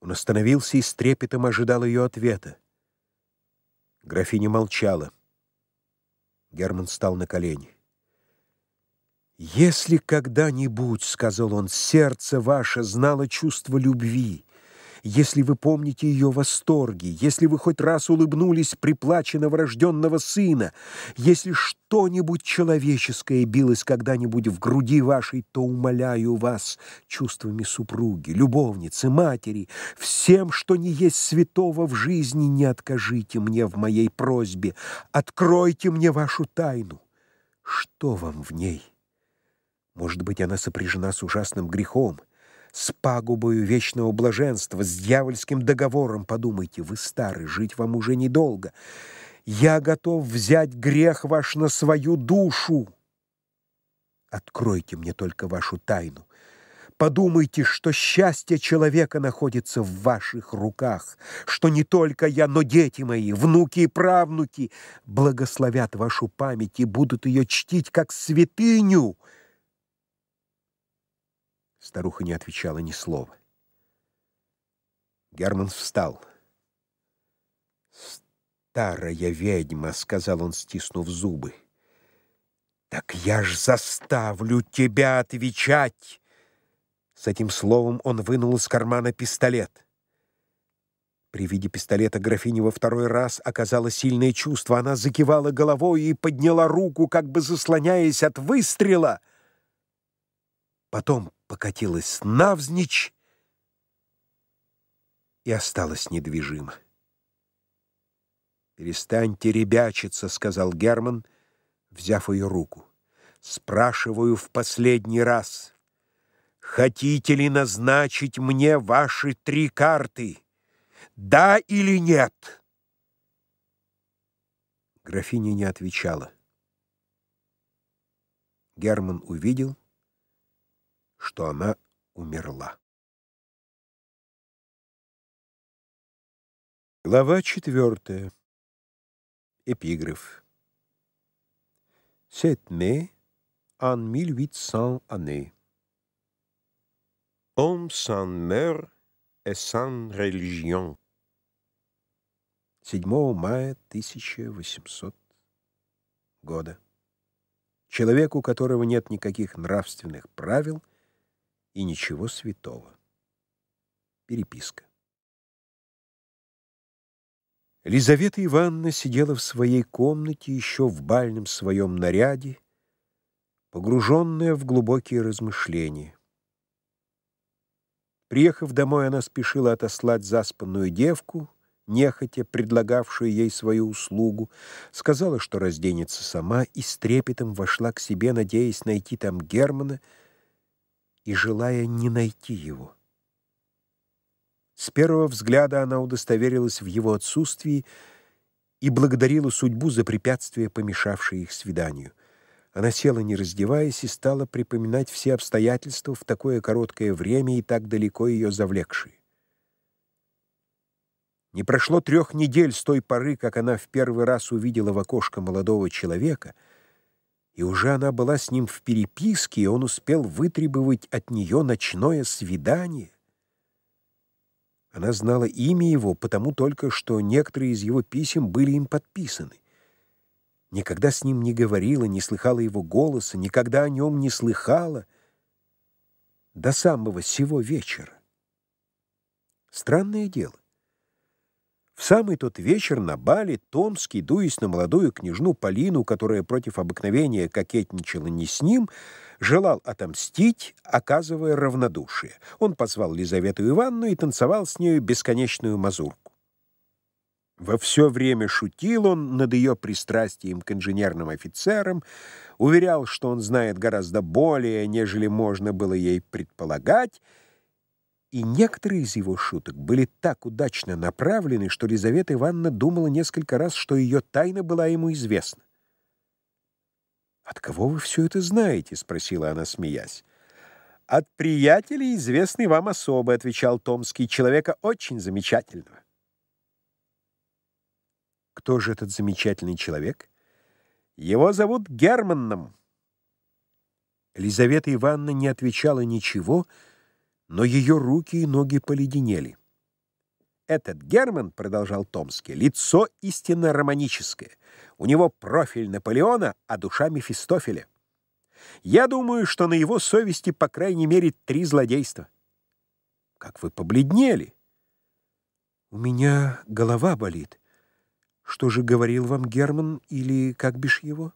A: Он остановился и с трепетом ожидал ее ответа. Графиня молчала. Герман стал на колени. «Если когда-нибудь, — сказал он, — сердце ваше знало чувство любви, если вы помните ее восторги, если вы хоть раз улыбнулись при плаче новорожденного сына, если что-нибудь человеческое билось когда-нибудь в груди вашей, то умоляю вас чувствами супруги, любовницы, матери, всем, что не есть святого в жизни, не откажите мне в моей просьбе, откройте мне вашу тайну. Что вам в ней? Может быть, она сопряжена с ужасным грехом, с пагубою вечного блаженства, с дьявольским договором, подумайте, вы стары, жить вам уже недолго. Я готов взять грех ваш на свою душу. Откройте мне только вашу тайну. Подумайте, что счастье человека находится в ваших руках, что не только я, но дети мои, внуки и правнуки благословят вашу память и будут ее чтить как святыню, Старуха не отвечала ни слова. Герман встал. «Старая ведьма», — сказал он, стиснув зубы. «Так я ж заставлю тебя отвечать!» С этим словом он вынул из кармана пистолет. При виде пистолета графиня во второй раз оказала сильное чувство. Она закивала головой и подняла руку, как бы заслоняясь от выстрела. Потом покатилась навзничь и осталась недвижима. «Перестаньте ребячиться», — сказал Герман, взяв ее руку. «Спрашиваю в последний раз, хотите ли назначить мне ваши три карты? Да или нет?» Графиня не отвечала. Герман увидел, что она умерла. Глава четвертая. Эпиграф. Cette mai, en 1800 années. Ом сан mère et сан religion. 7 мая 1800 года. Человеку, у которого нет никаких нравственных правил — и ничего святого. Переписка. Лизавета Ивановна сидела в своей комнате еще в бальном своем наряде, погруженная в глубокие размышления. Приехав домой, она спешила отослать заспанную девку, нехотя предлагавшую ей свою услугу, сказала, что разденется сама, и с трепетом вошла к себе, надеясь найти там Германа, и желая не найти его. С первого взгляда она удостоверилась в его отсутствии и благодарила судьбу за препятствие, помешавшее их свиданию. Она села, не раздеваясь, и стала припоминать все обстоятельства в такое короткое время и так далеко ее завлекшие. Не прошло трех недель с той поры, как она в первый раз увидела в окошко молодого человека — и уже она была с ним в переписке, и он успел вытребовать от нее ночное свидание. Она знала имя его, потому только, что некоторые из его писем были им подписаны. Никогда с ним не говорила, не слыхала его голоса, никогда о нем не слыхала до самого сего вечера. Странное дело. В самый тот вечер на бале Томский, дуясь на молодую княжну Полину, которая против обыкновения кокетничала не с ним, желал отомстить, оказывая равнодушие. Он позвал Лизавету Ивановну и танцевал с нею бесконечную мазурку. Во все время шутил он над ее пристрастием к инженерным офицерам, уверял, что он знает гораздо более, нежели можно было ей предполагать, и некоторые из его шуток были так удачно направлены, что Лизавета Ивановна думала несколько раз, что ее тайна была ему известна. «От кого вы все это знаете?» — спросила она, смеясь. «От приятелей, известной вам особо, – отвечал Томский, — «человека очень замечательного». «Кто же этот замечательный человек?» «Его зовут Германном». Лизавета Ивановна не отвечала ничего, — но ее руки и ноги поледенели. «Этот Герман, — продолжал Томский, — лицо истинно романическое. У него профиль Наполеона, а душа Мефистофеля. Я думаю, что на его совести по крайней мере три злодейства». «Как вы побледнели!» «У меня голова болит. Что же говорил вам Герман или как бишь его?»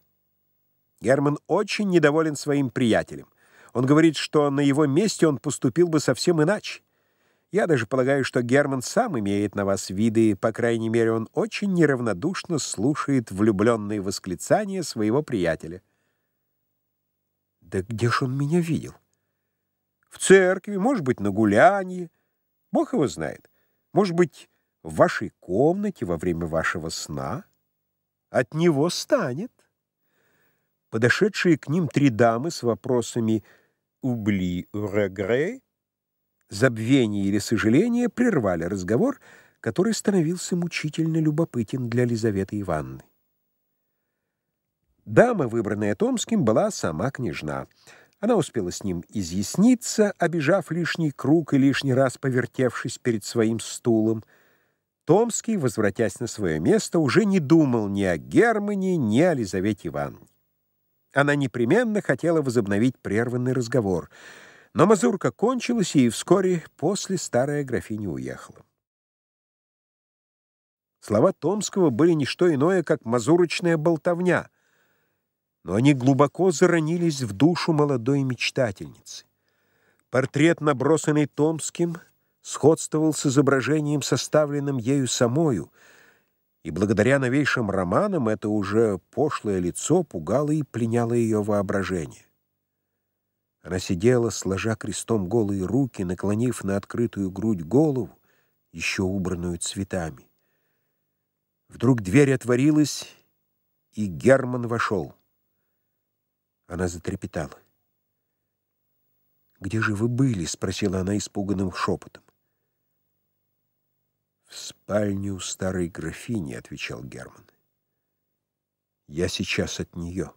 A: Герман очень недоволен своим приятелем — он говорит, что на его месте он поступил бы совсем иначе. Я даже полагаю, что Герман сам имеет на вас виды, по крайней мере, он очень неравнодушно слушает влюбленные восклицания своего приятеля. Да где ж он меня видел? В церкви, может быть, на гулянье. Бог его знает. Может быть, в вашей комнате во время вашего сна. От него станет. Подошедшие к ним три дамы с вопросами «Связь?» «Убли регре» забвение или сожаление прервали разговор, который становился мучительно любопытен для Лизаветы Ивановны. Дама, выбранная Томским, была сама княжна. Она успела с ним изъясниться, обижав лишний круг и лишний раз повертевшись перед своим стулом. Томский, возвратясь на свое место, уже не думал ни о Германии, ни о Лизавете Ивановне. Она непременно хотела возобновить прерванный разговор. Но мазурка кончилась, и вскоре после старая графиня уехала. Слова Томского были не что иное, как мазурочная болтовня, но они глубоко заронились в душу молодой мечтательницы. Портрет, набросанный Томским, сходствовал с изображением, составленным ею самою — и благодаря новейшим романам это уже пошлое лицо пугало и пленяло ее воображение. Она сидела, сложа крестом голые руки, наклонив на открытую грудь голову, еще убранную цветами. Вдруг дверь отворилась, и Герман вошел. Она затрепетала. «Где же вы были?» — спросила она испуганным шепотом. «В спальню старой графини», — отвечал Герман. «Я сейчас от нее».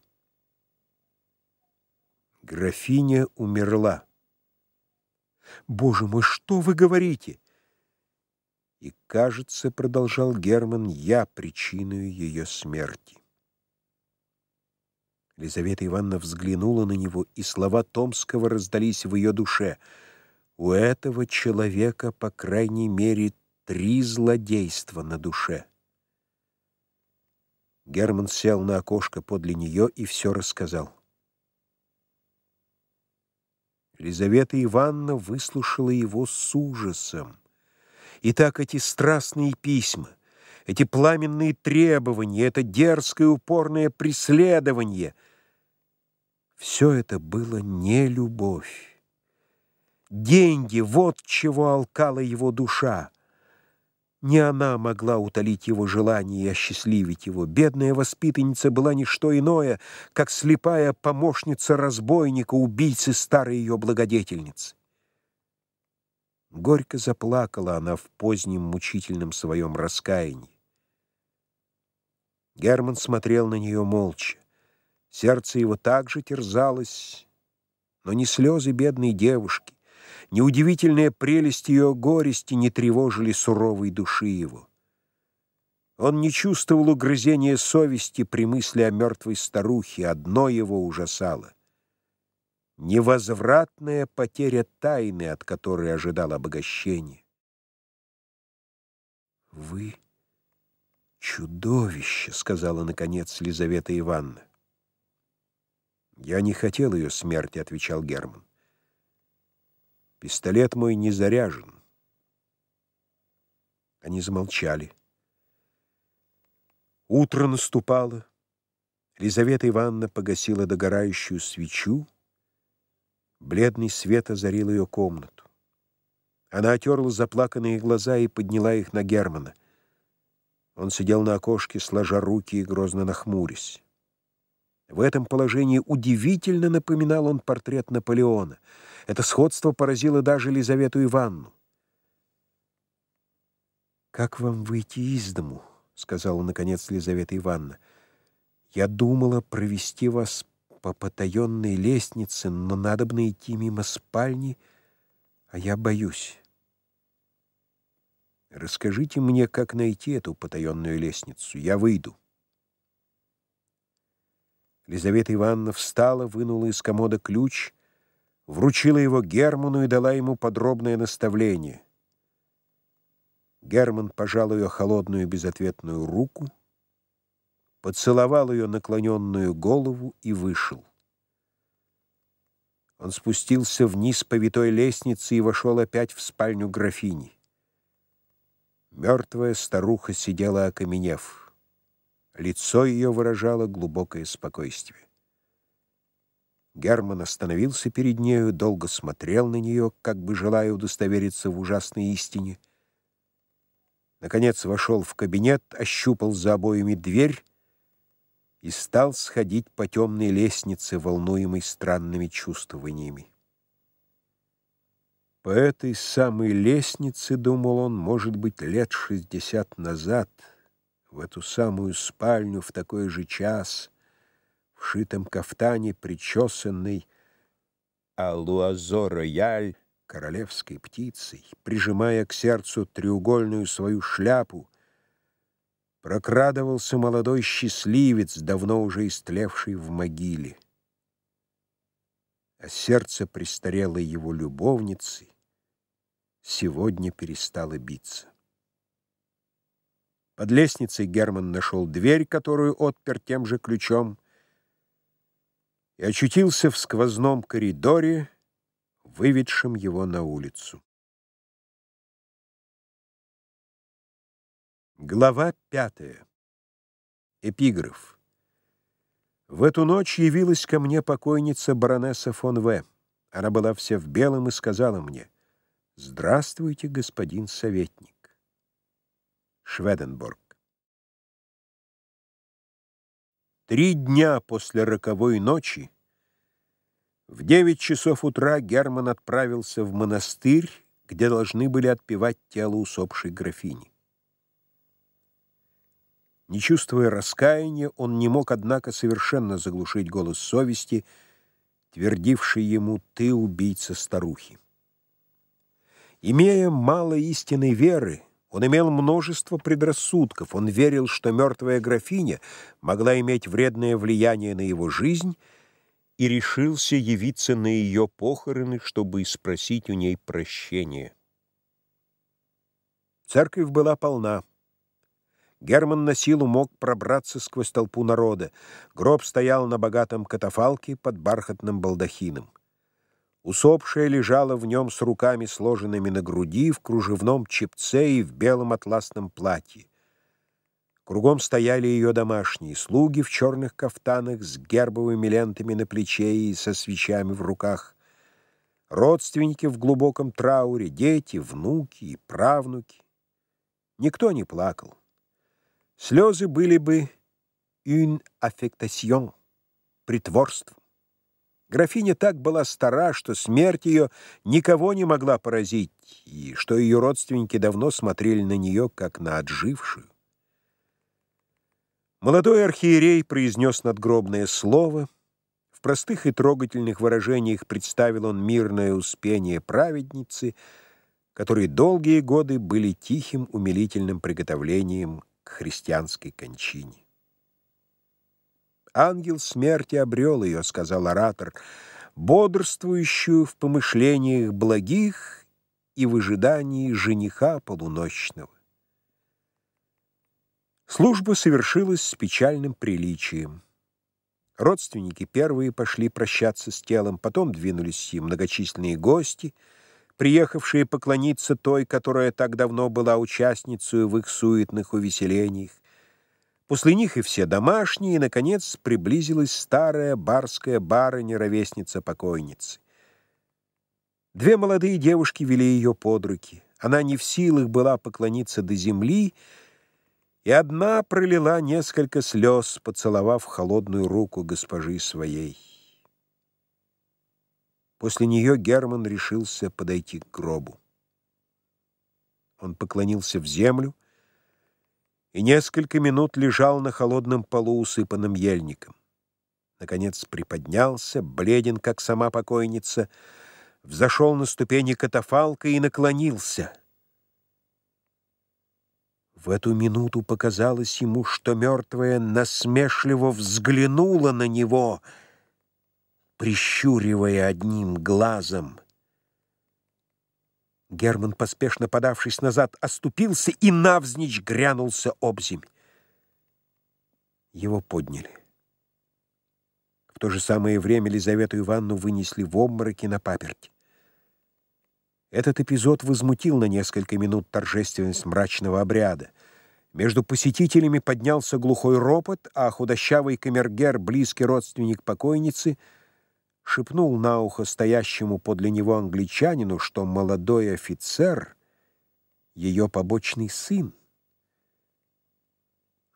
A: Графиня умерла. «Боже мой, что вы говорите?» «И, кажется, — продолжал Герман, — я причиной ее смерти». Лизавета Ивановна взглянула на него, и слова Томского раздались в ее душе. «У этого человека, по крайней мере, три злодейства на душе. Герман сел на окошко подле нее и все рассказал. Елизавета Ивановна выслушала его с ужасом. И так эти страстные письма, эти пламенные требования, это дерзкое упорное преследование — все это было не любовь. Деньги — вот чего алкала его душа. Не она могла утолить его желание и осчастливить его. Бедная воспитанница была не что иное, как слепая помощница разбойника, убийцы старой ее благодетельницы. Горько заплакала она в позднем мучительном своем раскаянии. Герман смотрел на нее молча. Сердце его также терзалось, но не слезы бедной девушки, Неудивительная прелесть ее горести не тревожили суровой души его. Он не чувствовал угрызения совести при мысли о мертвой старухе, одно его ужасало. Невозвратная потеря тайны, от которой ожидал обогащение. «Вы чудовище!» — сказала, наконец, Лизавета Ивановна. «Я не хотел ее смерти», — отвечал Герман. Пистолет мой не заряжен. Они замолчали. Утро наступало. Лизавета Ивановна погасила догорающую свечу. Бледный свет озарил ее комнату. Она отерла заплаканные глаза и подняла их на Германа. Он сидел на окошке, сложа руки и грозно нахмурясь. В этом положении удивительно напоминал он портрет Наполеона. Это сходство поразило даже Елизавету Ивановну. «Как вам выйти из дому?» — сказала, наконец, Елизавета Ивановна. «Я думала провести вас по потаенной лестнице, но надобно идти мимо спальни, а я боюсь. Расскажите мне, как найти эту потаенную лестницу. Я выйду». Лизавета Ивановна встала, вынула из комода ключ, вручила его Герману и дала ему подробное наставление. Герман пожал ее холодную безответную руку, поцеловал ее наклоненную голову и вышел. Он спустился вниз по витой лестнице и вошел опять в спальню графини. Мертвая старуха сидела окаменев. Лицо ее выражало глубокое спокойствие. Герман остановился перед нею, долго смотрел на нее, как бы желая удостовериться в ужасной истине. Наконец вошел в кабинет, ощупал за обоями дверь и стал сходить по темной лестнице, волнуемой странными чувствованиями. По этой самой лестнице, думал он, может быть, лет шестьдесят назад — в эту самую спальню в такой же час, в шитом кафтане, причесанный, а луазо-рояль королевской птицей, прижимая к сердцу треугольную свою шляпу, прокрадывался молодой счастливец, давно уже истлевший в могиле. А сердце престарелой его любовницы сегодня перестало биться. Под лестницей Герман нашел дверь, которую отпер тем же ключом, и очутился в сквозном коридоре, выведшем его на улицу. Глава пятая. Эпиграф. В эту ночь явилась ко мне покойница баронесса фон В. Она была вся в белом и сказала мне, «Здравствуйте, господин советник». Шведенборг. Три дня после роковой ночи в девять часов утра Герман отправился в монастырь, где должны были отпевать тело усопшей графини. Не чувствуя раскаяния, он не мог, однако, совершенно заглушить голос совести, твердивший ему «ты убийца старухи». Имея мало истинной веры, он имел множество предрассудков, он верил, что мертвая графиня могла иметь вредное влияние на его жизнь и решился явиться на ее похороны, чтобы спросить у ней прощения. Церковь была полна. Герман на силу мог пробраться сквозь толпу народа. Гроб стоял на богатом катафалке под бархатным балдахином. Усопшая лежала в нем с руками, сложенными на груди, в кружевном чепце и в белом атласном платье. Кругом стояли ее домашние слуги в черных кафтанах с гербовыми лентами на плече и со свечами в руках. Родственники в глубоком трауре, дети, внуки и правнуки. Никто не плакал. Слезы были бы «une affectation» — притворством. Графиня так была стара, что смерть ее никого не могла поразить, и что ее родственники давно смотрели на нее, как на отжившую. Молодой архиерей произнес надгробное слово. В простых и трогательных выражениях представил он мирное успение праведницы, которые долгие годы были тихим умилительным приготовлением к христианской кончине ангел смерти обрел ее, — сказал оратор, — бодрствующую в помышлениях благих и в ожидании жениха полуночного. Служба совершилась с печальным приличием. Родственники первые пошли прощаться с телом, потом двинулись и многочисленные гости, приехавшие поклониться той, которая так давно была участницей в их суетных увеселениях. После них и все домашние, и, наконец, приблизилась старая барская барыня-ровесница покойницы. Две молодые девушки вели ее под руки. Она не в силах была поклониться до земли, и одна пролила несколько слез, поцеловав холодную руку госпожи своей. После нее Герман решился подойти к гробу. Он поклонился в землю, и несколько минут лежал на холодном полу, усыпанном ельником. Наконец приподнялся, бледен, как сама покойница, взошел на ступени катафалка и наклонился. В эту минуту показалось ему, что мертвая насмешливо взглянула на него, прищуривая одним глазом — Герман, поспешно подавшись назад, оступился и навзничь грянулся обземь. Его подняли. В то же самое время Лизавету Ивановну вынесли в обмороке на паперть. Этот эпизод возмутил на несколько минут торжественность мрачного обряда. Между посетителями поднялся глухой ропот, а худощавый камергер, близкий родственник покойницы — шепнул на ухо стоящему подле него англичанину, что молодой офицер — ее побочный сын.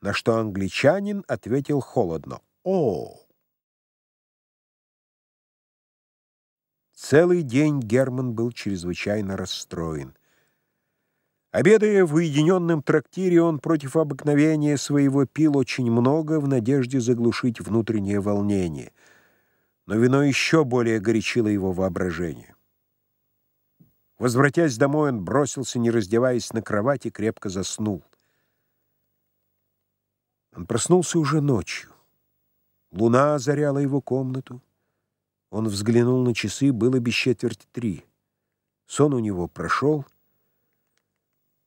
A: На что англичанин ответил холодно «О!». Целый день Герман был чрезвычайно расстроен. Обедая в уединенном трактире, он против обыкновения своего пил очень много в надежде заглушить внутреннее волнение — но вино еще более горячило его воображение. Возвратясь домой, он бросился, не раздеваясь, на кровать и крепко заснул. Он проснулся уже ночью. Луна озаряла его комнату. Он взглянул на часы, было без четверти три. Сон у него прошел.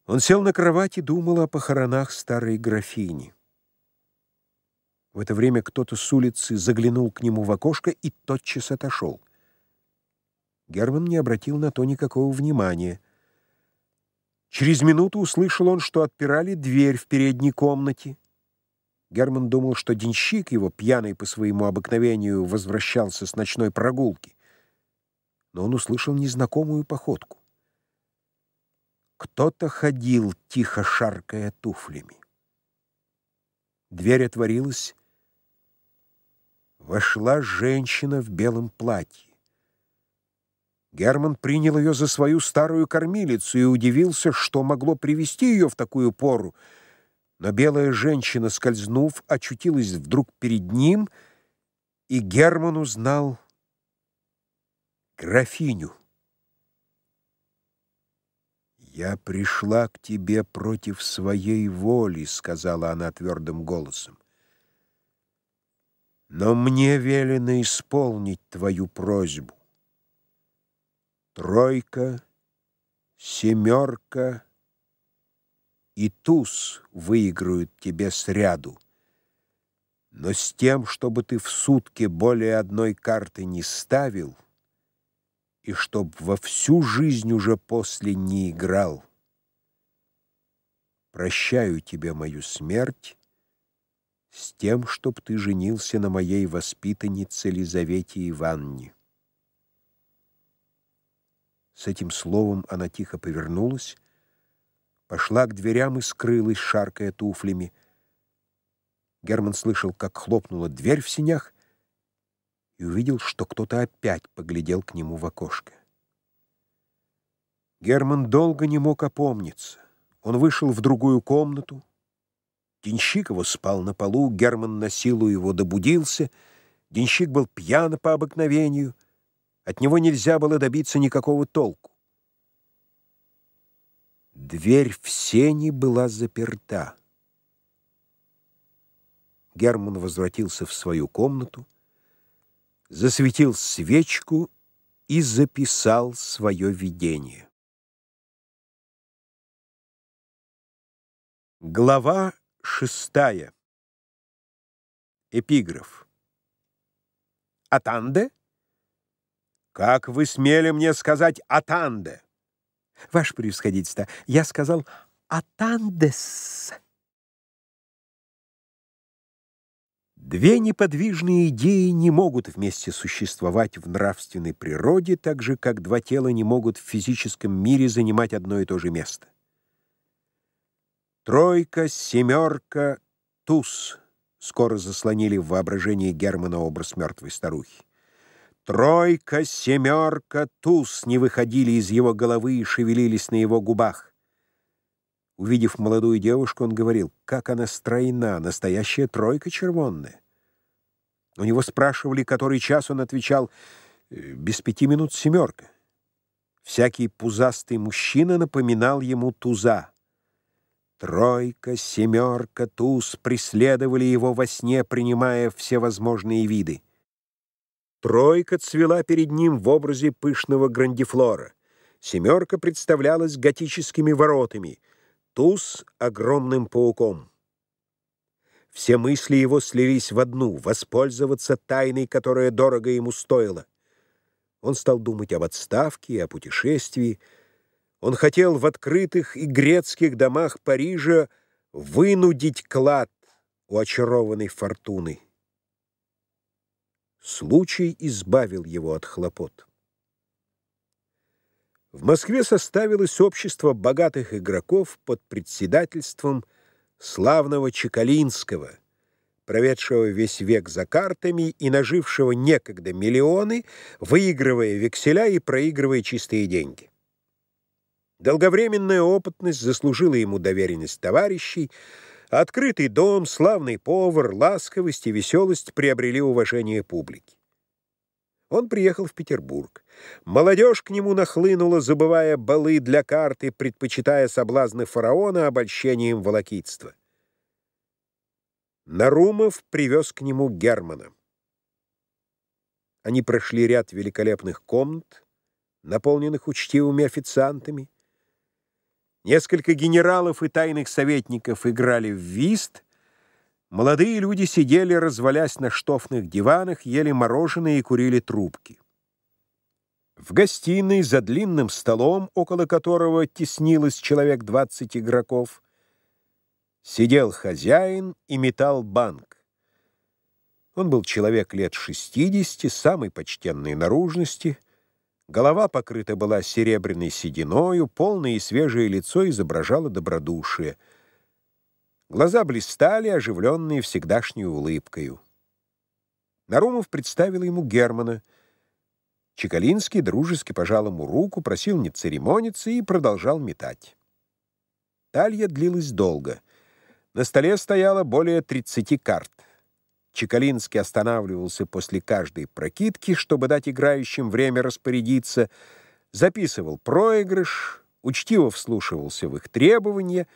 A: Он сел на кровать и думал о похоронах старой графини. В это время кто-то с улицы заглянул к нему в окошко и тотчас отошел. Герман не обратил на то никакого внимания. Через минуту услышал он, что отпирали дверь в передней комнате. Герман думал, что денщик его, пьяный по своему обыкновению, возвращался с ночной прогулки. Но он услышал незнакомую походку. Кто-то ходил, тихо шаркая туфлями. Дверь отворилась, Вошла женщина в белом платье. Герман принял ее за свою старую кормилицу и удивился, что могло привести ее в такую пору. Но белая женщина, скользнув, очутилась вдруг перед ним, и Герман узнал графиню. «Я пришла к тебе против своей воли», — сказала она твердым голосом. Но мне велено исполнить твою просьбу. Тройка, семерка и туз выиграют тебе сряду. Но с тем, чтобы ты в сутки более одной карты не ставил, и чтоб во всю жизнь уже после не играл. Прощаю тебе мою смерть, с тем, чтоб ты женился на моей воспитаннице Лизавете Иванне. С этим словом она тихо повернулась, пошла к дверям и скрылась, шаркая туфлями. Герман слышал, как хлопнула дверь в синях, и увидел, что кто-то опять поглядел к нему в окошко. Герман долго не мог опомниться. Он вышел в другую комнату, его спал на полу, Герман на силу его добудился. Денщик был пьян по обыкновению. От него нельзя было добиться никакого толку. Дверь в сени была заперта. Герман возвратился в свою комнату, засветил свечку и записал свое видение. Глава шестая. Эпиграф. «Атанде?» «Как вы смели мне сказать «атанде»?» «Ваше превосходительство, я сказал «атандес». Две неподвижные идеи не могут вместе существовать в нравственной природе, так же, как два тела не могут в физическом мире занимать одно и то же место. Тройка, семерка, туз скоро заслонили в воображении Германа образ мертвой старухи. Тройка, семерка, туз не выходили из его головы и шевелились на его губах. Увидев молодую девушку, он говорил, как она стройна, настоящая тройка червонная. У него спрашивали, который час, он отвечал, «Э, без пяти минут семерка. Всякий пузастый мужчина напоминал ему туза. Тройка, семерка, туз преследовали его во сне, принимая всевозможные виды. Тройка цвела перед ним в образе пышного грандифлора. Семерка представлялась готическими воротами, туз — огромным пауком. Все мысли его слились в одну — воспользоваться тайной, которая дорого ему стоила. Он стал думать об отставке и о путешествии, он хотел в открытых и грецких домах Парижа вынудить клад у очарованной фортуны. Случай избавил его от хлопот. В Москве составилось общество богатых игроков под председательством славного Чекалинского, проведшего весь век за картами и нажившего некогда миллионы, выигрывая векселя и проигрывая чистые деньги. Долговременная опытность заслужила ему доверенность товарищей, открытый дом, славный повар, ласковость и веселость приобрели уважение публики. Он приехал в Петербург. Молодежь к нему нахлынула, забывая балы для карты, предпочитая соблазны фараона обольщением волокитства. Нарумов привез к нему Германа. Они прошли ряд великолепных комнат, наполненных учтивыми официантами, Несколько генералов и тайных советников играли в вист. Молодые люди сидели, развалясь на штофных диванах, ели мороженое и курили трубки. В гостиной за длинным столом, около которого теснилось человек 20 игроков, сидел хозяин и метал банк. Он был человек лет 60, самый почтенный наружности — Голова покрыта была серебряной сединою, полное и свежее лицо изображало добродушие. Глаза блистали, оживленные всегдашней улыбкою. Нарумов представил ему Германа. Чекалинский дружески пожал ему руку, просил не церемониться и продолжал метать. Талья длилась долго. На столе стояло более 30 карт — Чекалинский останавливался после каждой прокидки, чтобы дать играющим время распорядиться, записывал проигрыш, учтиво вслушивался в их требования,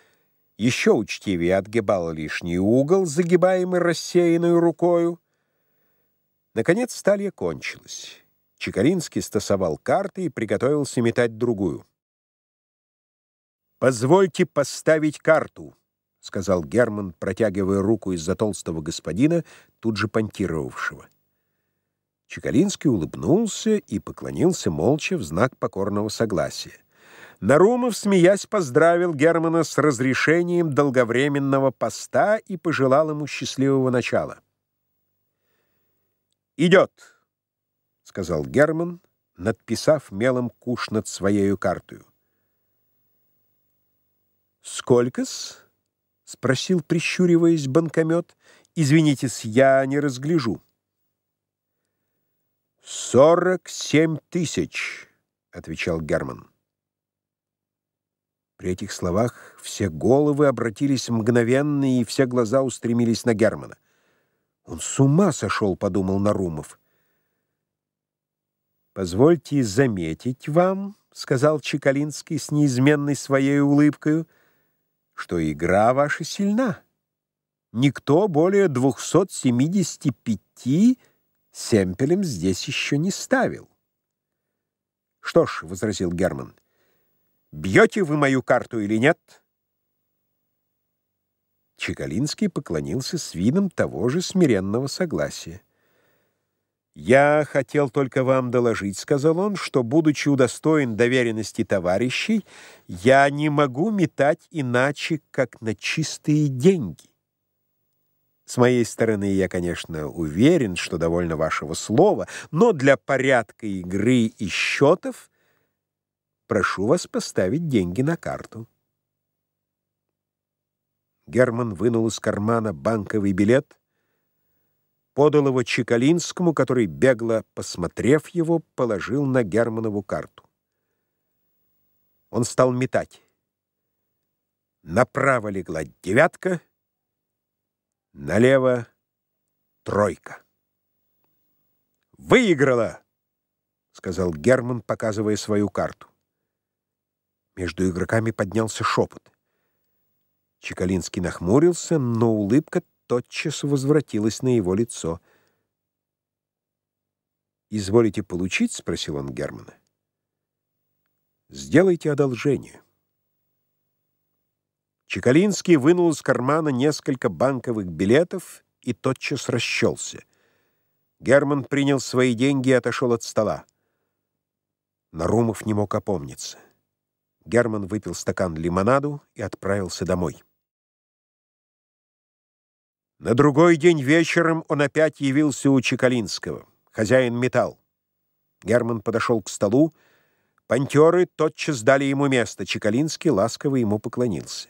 A: еще учтивее отгибал лишний угол, загибаемый рассеянной рукою. Наконец сталья кончилась. Чекалинский стасовал карты и приготовился метать другую. «Позвольте поставить карту», — сказал Герман, протягивая руку из-за толстого господина, тут же понтировавшего. Чекалинский улыбнулся и поклонился молча в знак покорного согласия. Нарумов, смеясь, поздравил Германа с разрешением долговременного поста и пожелал ему счастливого начала. «Идет», — сказал Герман, надписав мелом куш над своей картою. «Сколько-с?» — спросил, прищуриваясь, банкомет. «Извинитесь, я не разгляжу». «Сорок семь тысяч», — отвечал Герман. При этих словах все головы обратились мгновенно, и все глаза устремились на Германа. «Он с ума сошел», — подумал Нарумов. «Позвольте заметить вам», — сказал Чекалинский с неизменной своей улыбкой что игра ваша сильна. Никто более 275 семпелем здесь еще не ставил. «Что ж», — возразил Герман, — «бьете вы мою карту или нет?» Чекалинский поклонился с видом того же смиренного согласия. «Я хотел только вам доложить», — сказал он, «что, будучи удостоен доверенности товарищей, я не могу метать иначе, как на чистые деньги. С моей стороны я, конечно, уверен, что довольно вашего слова, но для порядка игры и счетов прошу вас поставить деньги на карту». Герман вынул из кармана банковый билет — подал его Чекалинскому, который, бегло посмотрев его, положил на Германову карту. Он стал метать. Направо легла девятка, налево — тройка. «Выиграла!» — сказал Герман, показывая свою карту. Между игроками поднялся шепот. Чекалинский нахмурился, но улыбка тотчас возвратилась на его лицо. «Изволите получить?» — спросил он Германа. «Сделайте одолжение». Чекалинский вынул из кармана несколько банковых билетов и тотчас расчелся. Герман принял свои деньги и отошел от стола. Нарумов не мог опомниться. Герман выпил стакан лимонаду и отправился домой. На другой день вечером он опять явился у Чекалинского. Хозяин металл. Герман подошел к столу. Пантеры тотчас дали ему место. Чекалинский ласково ему поклонился.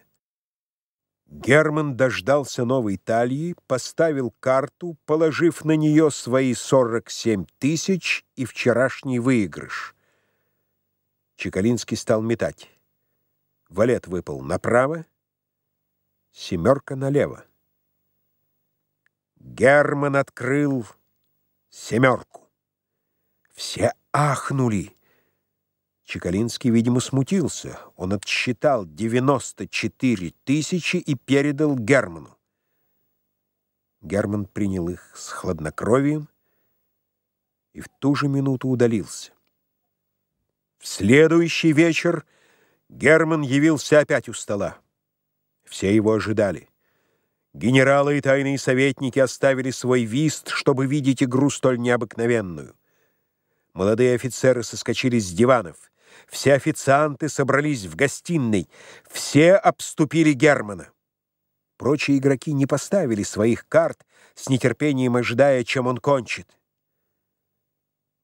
A: Герман дождался новой талии, поставил карту, положив на нее свои 47 тысяч и вчерашний выигрыш. Чекалинский стал метать. Валет выпал направо, семерка налево. Герман открыл семерку. Все ахнули. Чекалинский, видимо, смутился. Он отсчитал 94 тысячи и передал Герману. Герман принял их с хладнокровием и в ту же минуту удалился. В следующий вечер Герман явился опять у стола. Все его ожидали. Генералы и тайные советники оставили свой вист, чтобы видеть игру столь необыкновенную. Молодые офицеры соскочили с диванов. Все официанты собрались в гостиной. Все обступили Германа. Прочие игроки не поставили своих карт, с нетерпением ожидая, чем он кончит.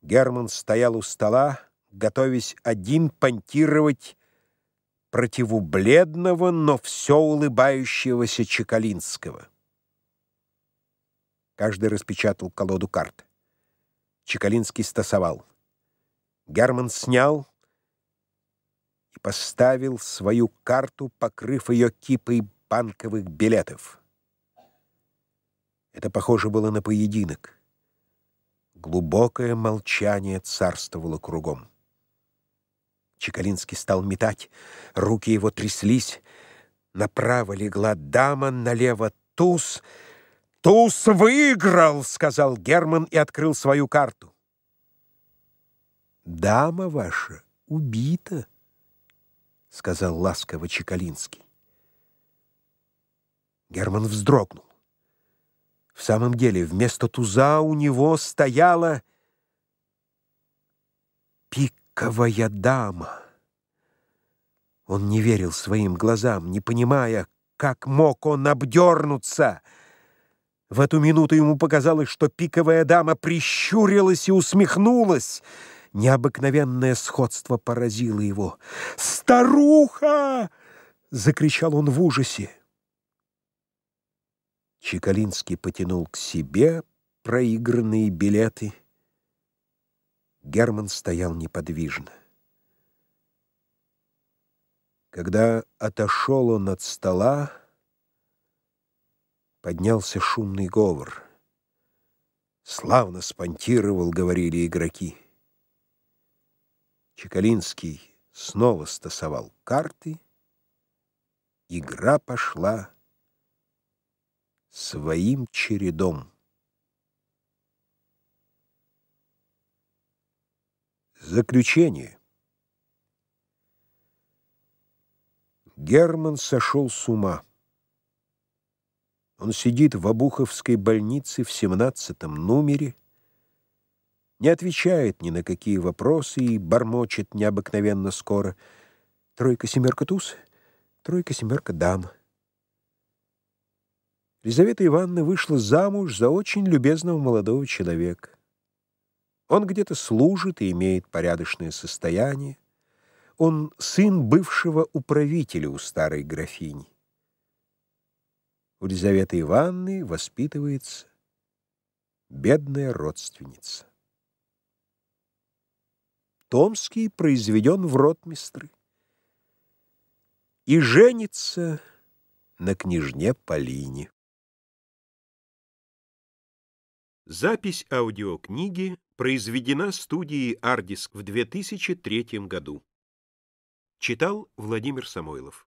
A: Герман стоял у стола, готовясь один понтировать противу бледного, но все улыбающегося Чекалинского. Каждый распечатал колоду карт. Чекалинский стасовал. Герман снял и поставил свою карту, покрыв ее кипой банковых билетов. Это похоже было на поединок. Глубокое молчание царствовало кругом. Чекалинский стал метать. Руки его тряслись. Направо легла дама, налево туз. «Туз выиграл!» — сказал Герман и открыл свою карту. «Дама ваша убита», — сказал ласково Чекалинский. Герман вздрогнул. В самом деле, вместо туза у него стояла «Каковая дама!» Он не верил своим глазам, не понимая, как мог он обдернуться. В эту минуту ему показалось, что пиковая дама прищурилась и усмехнулась. Необыкновенное сходство поразило его. «Старуха!» — закричал он в ужасе. Чекалинский потянул к себе проигранные билеты — Герман стоял неподвижно. Когда отошел он от стола, поднялся шумный говор. «Славно спонтировал», — говорили игроки. Чекалинский снова стасовал карты. Игра пошла своим чередом. Заключение. Герман сошел с ума. Он сидит в Обуховской больнице в семнадцатом номере, не отвечает ни на какие вопросы и бормочет необыкновенно скоро. Тройка-семерка туз, тройка-семерка дам. Елизавета Ивановна вышла замуж за очень любезного молодого человека. Он где-то служит и имеет порядочное состояние. Он сын бывшего управителя у старой графини. У Елизаветы Ивановны воспитывается бедная родственница. Томский произведен в ротмистры и женится на княжне Полине. Запись аудиокниги Произведена студией «Ардиск» в 2003 году. Читал Владимир Самойлов.